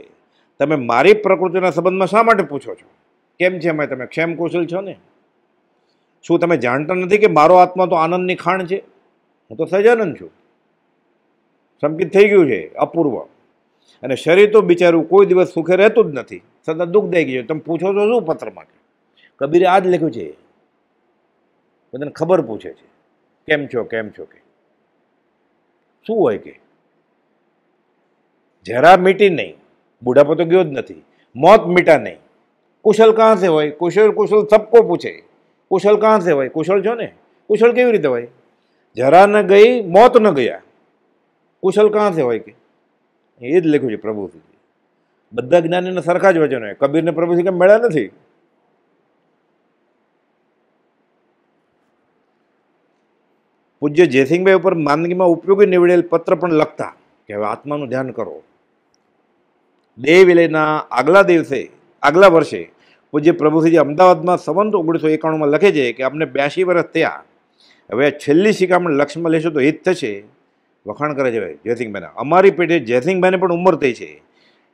તમે મારી પ્રકૃતિના સંબંધમાં શા માટે પૂછો છો કેમ છે અમે તમે ક્ષેમ કુશલ છો ને શું તમે જાણતા નથી કે મારો આત્મા તો આનંદની ખાણ છે હું તો સજાનંદ છું સંકિત થઈ ગયું છે અપૂર્વ અને શરીર તો બિચારું કોઈ દિવસ સુખે રહેતું જ નથી સદા દુઃખ દઈ ગયું તમે પૂછો છો શું પત્રમાં કબીરે આ જ લખ્યું છે બધાને ખબર પૂછે છે કેમ છો કેમ છો કે શું હોય કે જરા મીટી નહીં બુઢાપો તો ગયો જ નથી મોત મીટા નહીં કુશલ કાં સે હોય કુશળ કુશળ સબકો પૂછે કુશળ કાં સે હોય કુશળ છો ને કુશળ કેવી રીતે હોય જરા ન ગઈ મોત ન ગયા કુશલ કાં સે હોય કે એ જ લખ્યું છે પ્રભુથી બધા જ્ઞાનીને સરખા જ વચનો હોય કબીરને પ્રભુથી કેમ મળ્યા નથી પૂજ્ય જયસિંહભાઈ ઉપર માંદગીમાં ઉપયોગી નીવડેલ પત્ર પણ લખતા કે હવે આત્માનું ધ્યાન કરો દેવિલયના આગલા દિવસે આગલા વર્ષે પૂજ્ય પ્રભુશ્રીજી અમદાવાદમાં સંવંત ઓગણીસો એકાણુંમાં લખે છે કે અમને બ્યાસી વર્ષ થયા હવે છેલ્લી શિકામણ લક્ષ્યમાં લેશો તો હિત થશે વખાણ કરે છે ભાઈ જયસિંહભાઈના અમારી પેઢી જયસિંહભાઈને પણ ઉંમર થઈ છે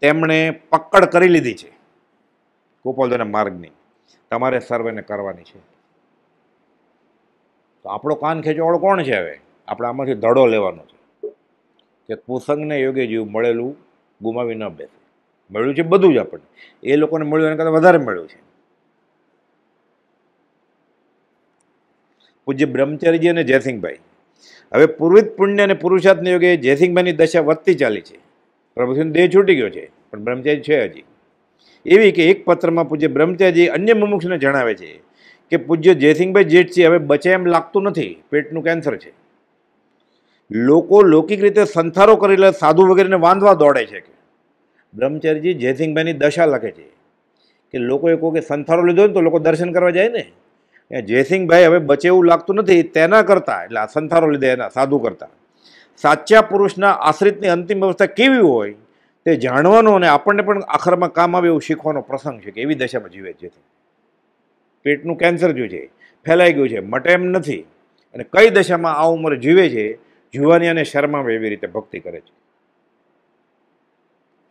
તેમણે પકડ કરી લીધી છે ગોપાલદાના માર્ગની તમારે સર્વેને કરવાની છે તો આપણો કાન ખેંચવાળો કોણ છે હવે આપણે આમાંથી ધડો લેવાનો છે કે કુસંગને યોગ્ય જીવ મળેલું ગુમાવી ન બેસે મળ્યું છે બધું જ આપણને એ લોકોને મળ્યું એના કરતાં વધારે મળ્યું છે પૂજ્ય બ્રહ્મચારીજી અને જયસિંહભાઈ હવે પૂર્વિત પુણ્ય અને પુરુષાર્થને યોગે જયસિંહભાઈની દશા વધતી ચાલી છે પ્રભુસિંહ દેહ છૂટી ગયો છે પણ બ્રહ્મચારી છે હજી એવી કે એક પત્રમાં પૂજ્ય બ્રહ્મચારીજી અન્ય મુમુક્ષને જણાવે છે કે પૂજ્ય જયસિંહભાઈ જેઠ છે હવે બચે એમ લાગતું નથી પેટનું કેન્સર છે લોકો લૌકિક રીતે સંથારો કરીને સાધુ વગેરેને વાંધવા દોડે છે કે બ્રહ્મચર્યજી જયસિંહભાઈની દશા લખે છે કે લોકો એ કહું કે સંથારો લીધો ને તો લોકો દર્શન કરવા જાય ને જયસિંહભાઈ હવે બચે એવું લાગતું નથી તેના કરતાં એટલે આ સંથારો લીધે એના સાધુ કરતાં સાચા પુરુષના આશ્રિતની અંતિમ વ્યવસ્થા કેવી હોય તે જાણવાનું અને આપણને પણ આખરમાં કામ આવે એવું શીખવાનો પ્રસંગ છે કે એવી દશામાં જીવે છે પેટનું કેન્સર જો છે ફેલાઈ ગયું છે મટે એમ નથી અને કઈ દશામાં આ ઉંમર જીવે છે જુવાની અને શરમાવે એવી રીતે ભક્તિ કરે છે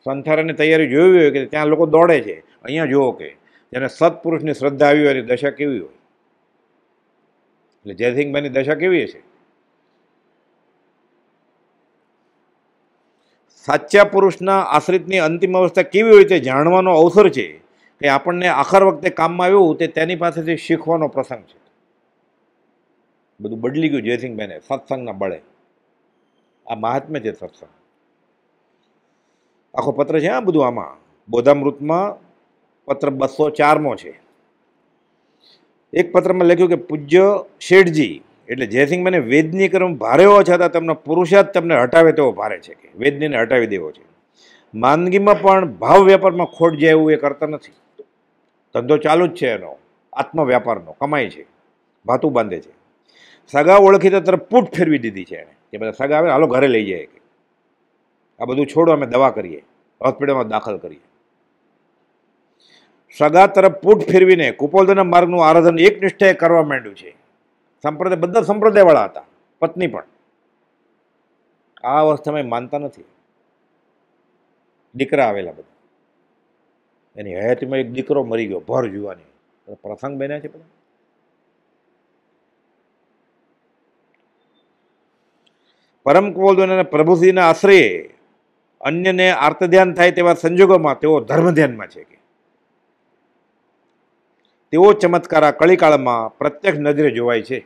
સંથારાની તૈયારી જોવી હોય કે ત્યાં લોકો દોડે છે અહીંયા જોવો કે જેને સત્પુરુષની શ્રદ્ધા આવી હોય એની દશા કેવી હોય એટલે જયસિંહભાઈની દશા કેવી હશે સાચા પુરુષના આશ્રિતની અંતિમ અવસ્થા કેવી હોય તે જાણવાનો અવસર છે કે આપણને આખર વખતે કામમાં આવ્યું તે તેની પાસેથી શીખવાનો પ્રસંગ છે બધું બદલી ગયું જયસિંહભાઈને સત્સંગના બળે આ મહાત્મ્ય છે સત્સંગ આખો પત્ર છે આ બધું આમાં બોધામૃતમાં પત્ર બસો ચારમો છે એક પત્રમાં લખ્યું કે પૂજ્ય શેઠજી એટલે જયસિંહ મને વેદની કર્મ ભારે હોવા છતાં તમને પુરુષાર્થ તમને હટાવે તેવો ભારે છે કે વેદનીને હટાવી દેવો છે માંદગીમાં પણ ભાવ વેપારમાં ખોટ જાય એવું એ કરતા નથી ધંધો ચાલુ જ છે એનો આત્મવ્યાપારનો કમાય છે ભાતું બાંધે છે સગા ઓળખી તો તરફ પૂટ ફેરવી દીધી છે એણે કે બધા સગા આવે હાલો ઘરે લઈ જાય કે આ બધું છોડો અમે દવા કરીએ હોસ્પિટલમાં દાખલ કરીએ સગા તરફ પૂટ ફેરવીને કુપોલધના માર્ગનું આરાધન એક નિષ્ઠાએ કરવા માંડ્યું છે સંપ્રદાય બધા સંપ્રદાયવાળા હતા પત્ની પણ આ અવસ્થામાં માનતા નથી દીકરા આવેલા બધા એની હયાતીમાં એક દીકરો મરી ગયો ભર જુવાની પ્રસંગ બન્યા છે બધા પરમ કુવલદોન અને પ્રભુશ્રીના આશ્રયે અન્યને આર્તધ્યાન થાય તેવા સંજોગોમાં તેઓ ધર્મ ધર્મધ્યાનમાં છે કે તેઓ ચમત્કારા કળીકાળમાં પ્રત્યક્ષ નજરે જોવાય છે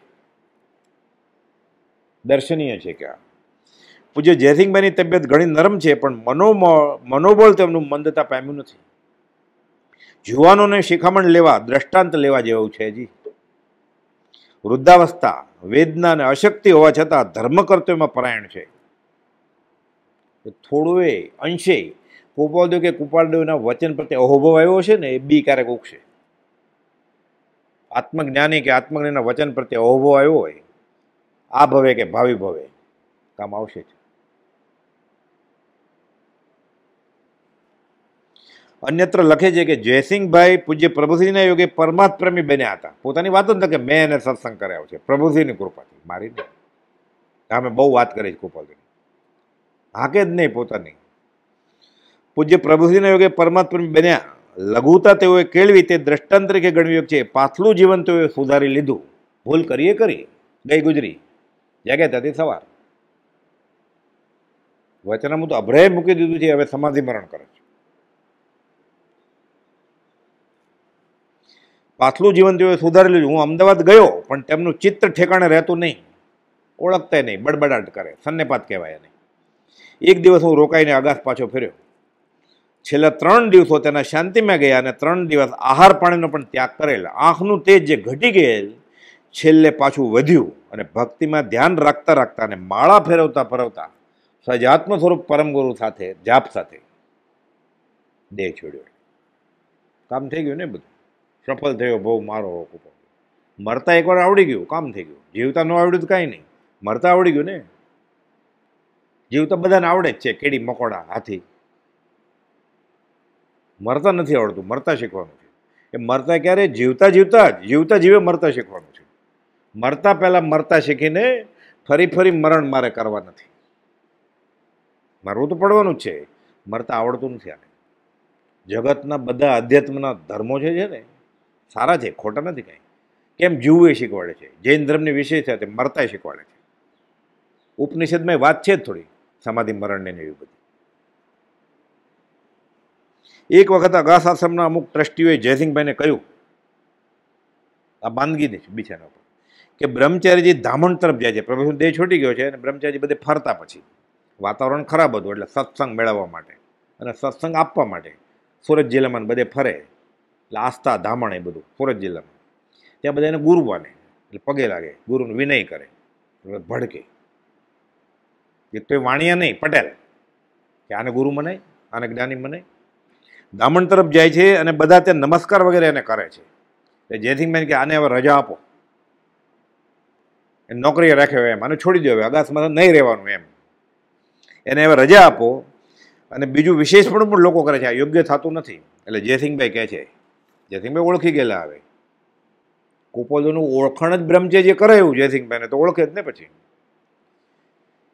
દર્શનીય છે કે આ પૂજ્ય જયસિંહભાઈની તબિયત ઘણી નરમ છે પણ મનોબળ તેમનું મંદતા પામ્યું નથી જુવાનોને શિખામણ લેવા દ્રષ્ટાંત લેવા જેવું છે હજી વૃદ્ધાવસ્થા વેદના અને અશક્તિ હોવા છતાં ધર્મ કર્તવ્યમાં પરાયણ છે થોડોએ અંશે કુપાલદેવ કે કુપાલદેવના વચન પ્રત્યે અહોભવ આવ્યો છે ને એ બી ક્યારેક ઉગશે આત્મજ્ઞાની કે આત્મજ્ઞાનીના વચન પ્રત્યે અહોભવ આવ્યો હોય આ ભવે કે ભાવિ ભવે કામ આવશે જ અન્યત્ર લખે છે કે જયસિંહભાઈ પૂજ્ય પ્રભુસિંહના યોગે પરમાત્ પ્રેમી બન્યા હતા પોતાની વાત જ કે મેં એને સત્સંગ કર્યો છે પ્રભુસિંહની કૃપાથી મારી ને અમે બહુ વાત કરી છે કૃપાલજીની હાકે જ નહીં પોતાની પૂજ્ય પ્રભુસિંહના યોગે પરમાત્ બન્યા લઘુતા તેઓએ કેળવી તે દ્રષ્ટાંત તરીકે ગણવી છે પાછલું જીવન તેઓએ સુધારી લીધું ભૂલ કરીએ કરી ગઈ ગુજરી જાગે ત્યાંથી સવાર વચનામું તો અભ્રય મૂકી દીધું છે હવે સમાધિ મરણ કરે છે પાછલું જીવન તેઓએ સુધારેલું લીધું હું અમદાવાદ ગયો પણ તેમનું ચિત્ર ઠેકાણે રહેતું નહીં ઓળખતા નહીં બડબડાટ કરે સન્નેપાત કહેવાય નહીં એક દિવસ હું રોકાઈને આગાશ પાછો ફેર્યો છેલ્લા ત્રણ દિવસો તેના શાંતિમાં ગયા અને ત્રણ દિવસ આહાર પાણીનો પણ ત્યાગ કરેલ આંખનું તેજ જે ઘટી ગયેલ છેલ્લે પાછું વધ્યું અને ભક્તિમાં ધ્યાન રાખતા રાખતા અને માળા ફેરવતા ફેરવતા સજાત્મ સ્વરૂપ પરમ ગુરુ સાથે જાપ સાથે દેહ છોડ્યો કામ થઈ ગયું ને બધું સફળ થયો બહુ મારો હોકો મરતા એકવાર આવડી ગયું કામ થઈ ગયું જીવતા ન આવડ્યું તો કાંઈ નહીં મરતા આવડી ગયું ને જીવતા બધાને આવડે જ છે કેડી મકોડા હાથી મરતા નથી આવડતું મરતા શીખવાનું છે એ મરતા ક્યારે જીવતા જીવતા જ જીવતા જીવે મરતા શીખવાનું છે મરતા પહેલાં મરતા શીખીને ફરી ફરી મરણ મારે કરવા નથી મરવું તો પડવાનું જ છે મરતા આવડતું નથી આને જગતના બધા અધ્યાત્મના ધર્મો છે ને સારા છે ખોટા નથી કાંઈ કેમ જીવવું એ શીખવાડે છે જૈન ધર્મની છે તે મરતા શીખવાડે છે ઉપનિષદમાં વાત છે જ થોડી સમાધિ મરણને એવી બધી એક વખત અગાસ આશ્રમના અમુક ટ્રસ્ટીઓએ જયસિંહભાઈને કહ્યું આ બાંદગી છે બિછાના ઉપર કે બ્રહ્મચારીજી ધામણ તરફ જાય છે પ્રભુ દેહ છૂટી ગયો છે અને બ્રહ્મચારીજી બધે ફરતા પછી વાતાવરણ ખરાબ હતું એટલે સત્સંગ મેળવવા માટે અને સત્સંગ આપવા માટે સુરત જિલ્લામાં બધે ફરે એટલે આસ્થા ધામણ એ બધું સુરત જિલ્લામાં ત્યાં બધા એને ગુરુ બને એટલે પગે લાગે ગુરુનો વિનય કરે એટલે ભડકે એક તો એ વાણિયા નહીં પટેલ કે આને ગુરુ મનાય આને જ્ઞાની મનાય ધામણ તરફ જાય છે અને બધા ત્યાં નમસ્કાર વગેરે એને કરે છે એટલે જેથી મેન કે આને હવે રજા આપો એ નોકરીએ રાખ્યો એમ આને છોડી દો હવે અગાસમાં નહીં રહેવાનું એમ એને હવે રજા આપો અને બીજું વિશેષ પણ લોકો કરે છે આ યોગ્ય થતું નથી એટલે જયસિંહભાઈ કહે છે જયસિંહભાઈ ઓળખી ગયેલા આવે કુપોદોનું ઓળખણ જ બ્રહ્મચર્ય જે કરાયું જયસિંહભાઈને તો ઓળખે જ ને પછી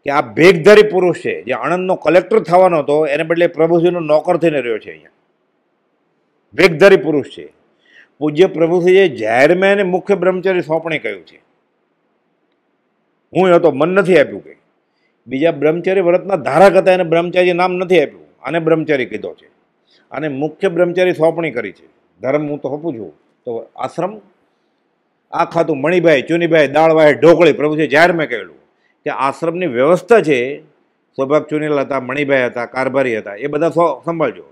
કે આ ભેગધારી પુરુષ છે જે આણંદનો કલેક્ટર થવાનો હતો એને બદલે પ્રભુજીનો નોકર થઈને રહ્યો છે અહીંયા ભેગધારી પુરુષ છે પૂજ્ય પ્રભુજીએ જાહેરમાં એને મુખ્ય બ્રહ્મચારી સોંપણી કહ્યું છે હું તો મન નથી આપ્યું કંઈ બીજા બ્રહ્મચારી વ્રતના ધારક હતા એને બ્રહ્મચારી નામ નથી આપ્યું આને બ્રહ્મચારી કીધો છે અને મુખ્ય બ્રહ્મચારી સોંપણી કરી છે ધર્મ હું તો હપું છું તો આશ્રમ આ ખાતું મણિભાઈ ચુનીભાઈ દાળભાઈ ઢોકળી પ્રભુજી જાહેર મેં કહેલું કે આશ્રમની વ્યવસ્થા છે સૌભાગ ચુનીલાલ હતા મણિભાઈ હતા કારભારી હતા એ બધા સો સંભાળજો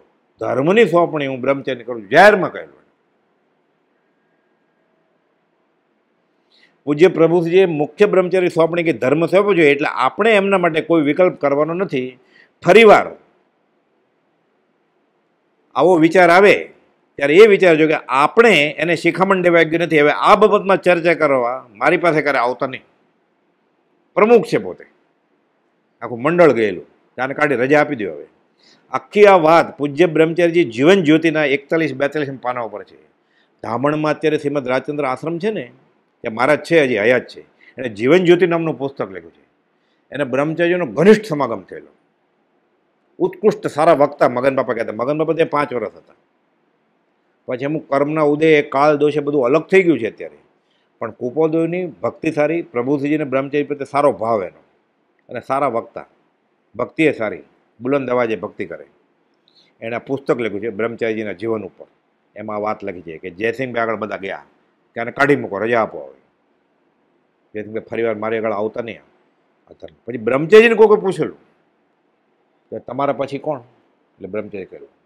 ધર્મની સોંપણી હું બ્રહ્મચર્ય કરું છું જાહેરમાં કહેલું પૂજ્ય પ્રભુજીએ મુખ્ય બ્રહ્મચર્ય સોંપણી કે ધર્મ સોંપ્યો જોઈએ એટલે આપણે એમના માટે કોઈ વિકલ્પ કરવાનો નથી ફરીવાર આવો વિચાર આવે ત્યારે એ વિચારજો કે આપણે એને શિખામણ દેવા નથી હવે આ બાબતમાં ચર્ચા કરવા મારી પાસે ક્યારે આવતા નહીં પ્રમુખ છે પોતે આખું મંડળ ગયેલું ત્યાં કાઢી રજા આપી દો હવે આખી આ વાત પૂજ્ય બ્રહ્મચાર્યજી જીવન જ્યોતિના એકતાલીસ બેતાલીસ પાના ઉપર છે ધામણમાં અત્યારે શ્રીમદ રાજચંદ્ર આશ્રમ છે ને કે મહારાજ છે હજી હયાત છે એણે જીવન જ્યોતિ નામનું પુસ્તક લખ્યું છે એને બ્રહ્મચર્યનો ઘનિષ્ઠ સમાગમ થયેલો ઉત્કૃષ્ટ સારા વક્તા મગન બાપા કહેતા મગન બાપા ત્યાં પાંચ વર્ષ હતા પછી અમુક કર્મના ઉદય એ કાળ દોષ એ બધું અલગ થઈ ગયું છે અત્યારે પણ કુપોદયની ભક્તિ સારી પ્રભુજીને બ્રહ્મચર્ય પ્રત્યે સારો ભાવ એનો અને સારા વક્તા ભક્તિ એ સારી બુલંદ અવાજે ભક્તિ કરે એણે પુસ્તક લખ્યું છે બ્રહ્મચારીજીના જીવન ઉપર એમાં વાત લખી છે કે જયસિંહભાઈ આગળ બધા ગયા ત્યાંને કાઢી મૂકો રજા આપો હવે જયસિંહભાઈ ફરી વાર મારી આગળ આવતા નહીં અધર્મ પછી બ્રહ્મચર્યજીને કોઈ પૂછેલું કે તમારા પછી કોણ એટલે બ્રહ્મચર્ય કર્યું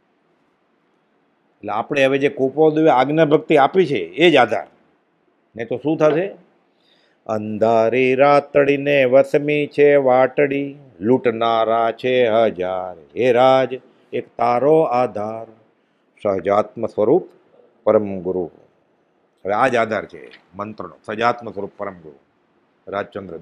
એટલે આપણે હવે જે કોપોદેવે આજ્ઞા ભક્તિ આપી છે એ જ આધાર ને તો શું થશે અંધારી રાતડીને વસમી છે વાટડી લૂંટનારા છે હજાર હે રાજ એક તારો આધાર સહજાત્મ સ્વરૂપ પરમ ગુરુ હવે આ જ આધાર છે મંત્રનો સજાત્મ સ્વરૂપ પરમ ગુરુ રાજચંદ્ર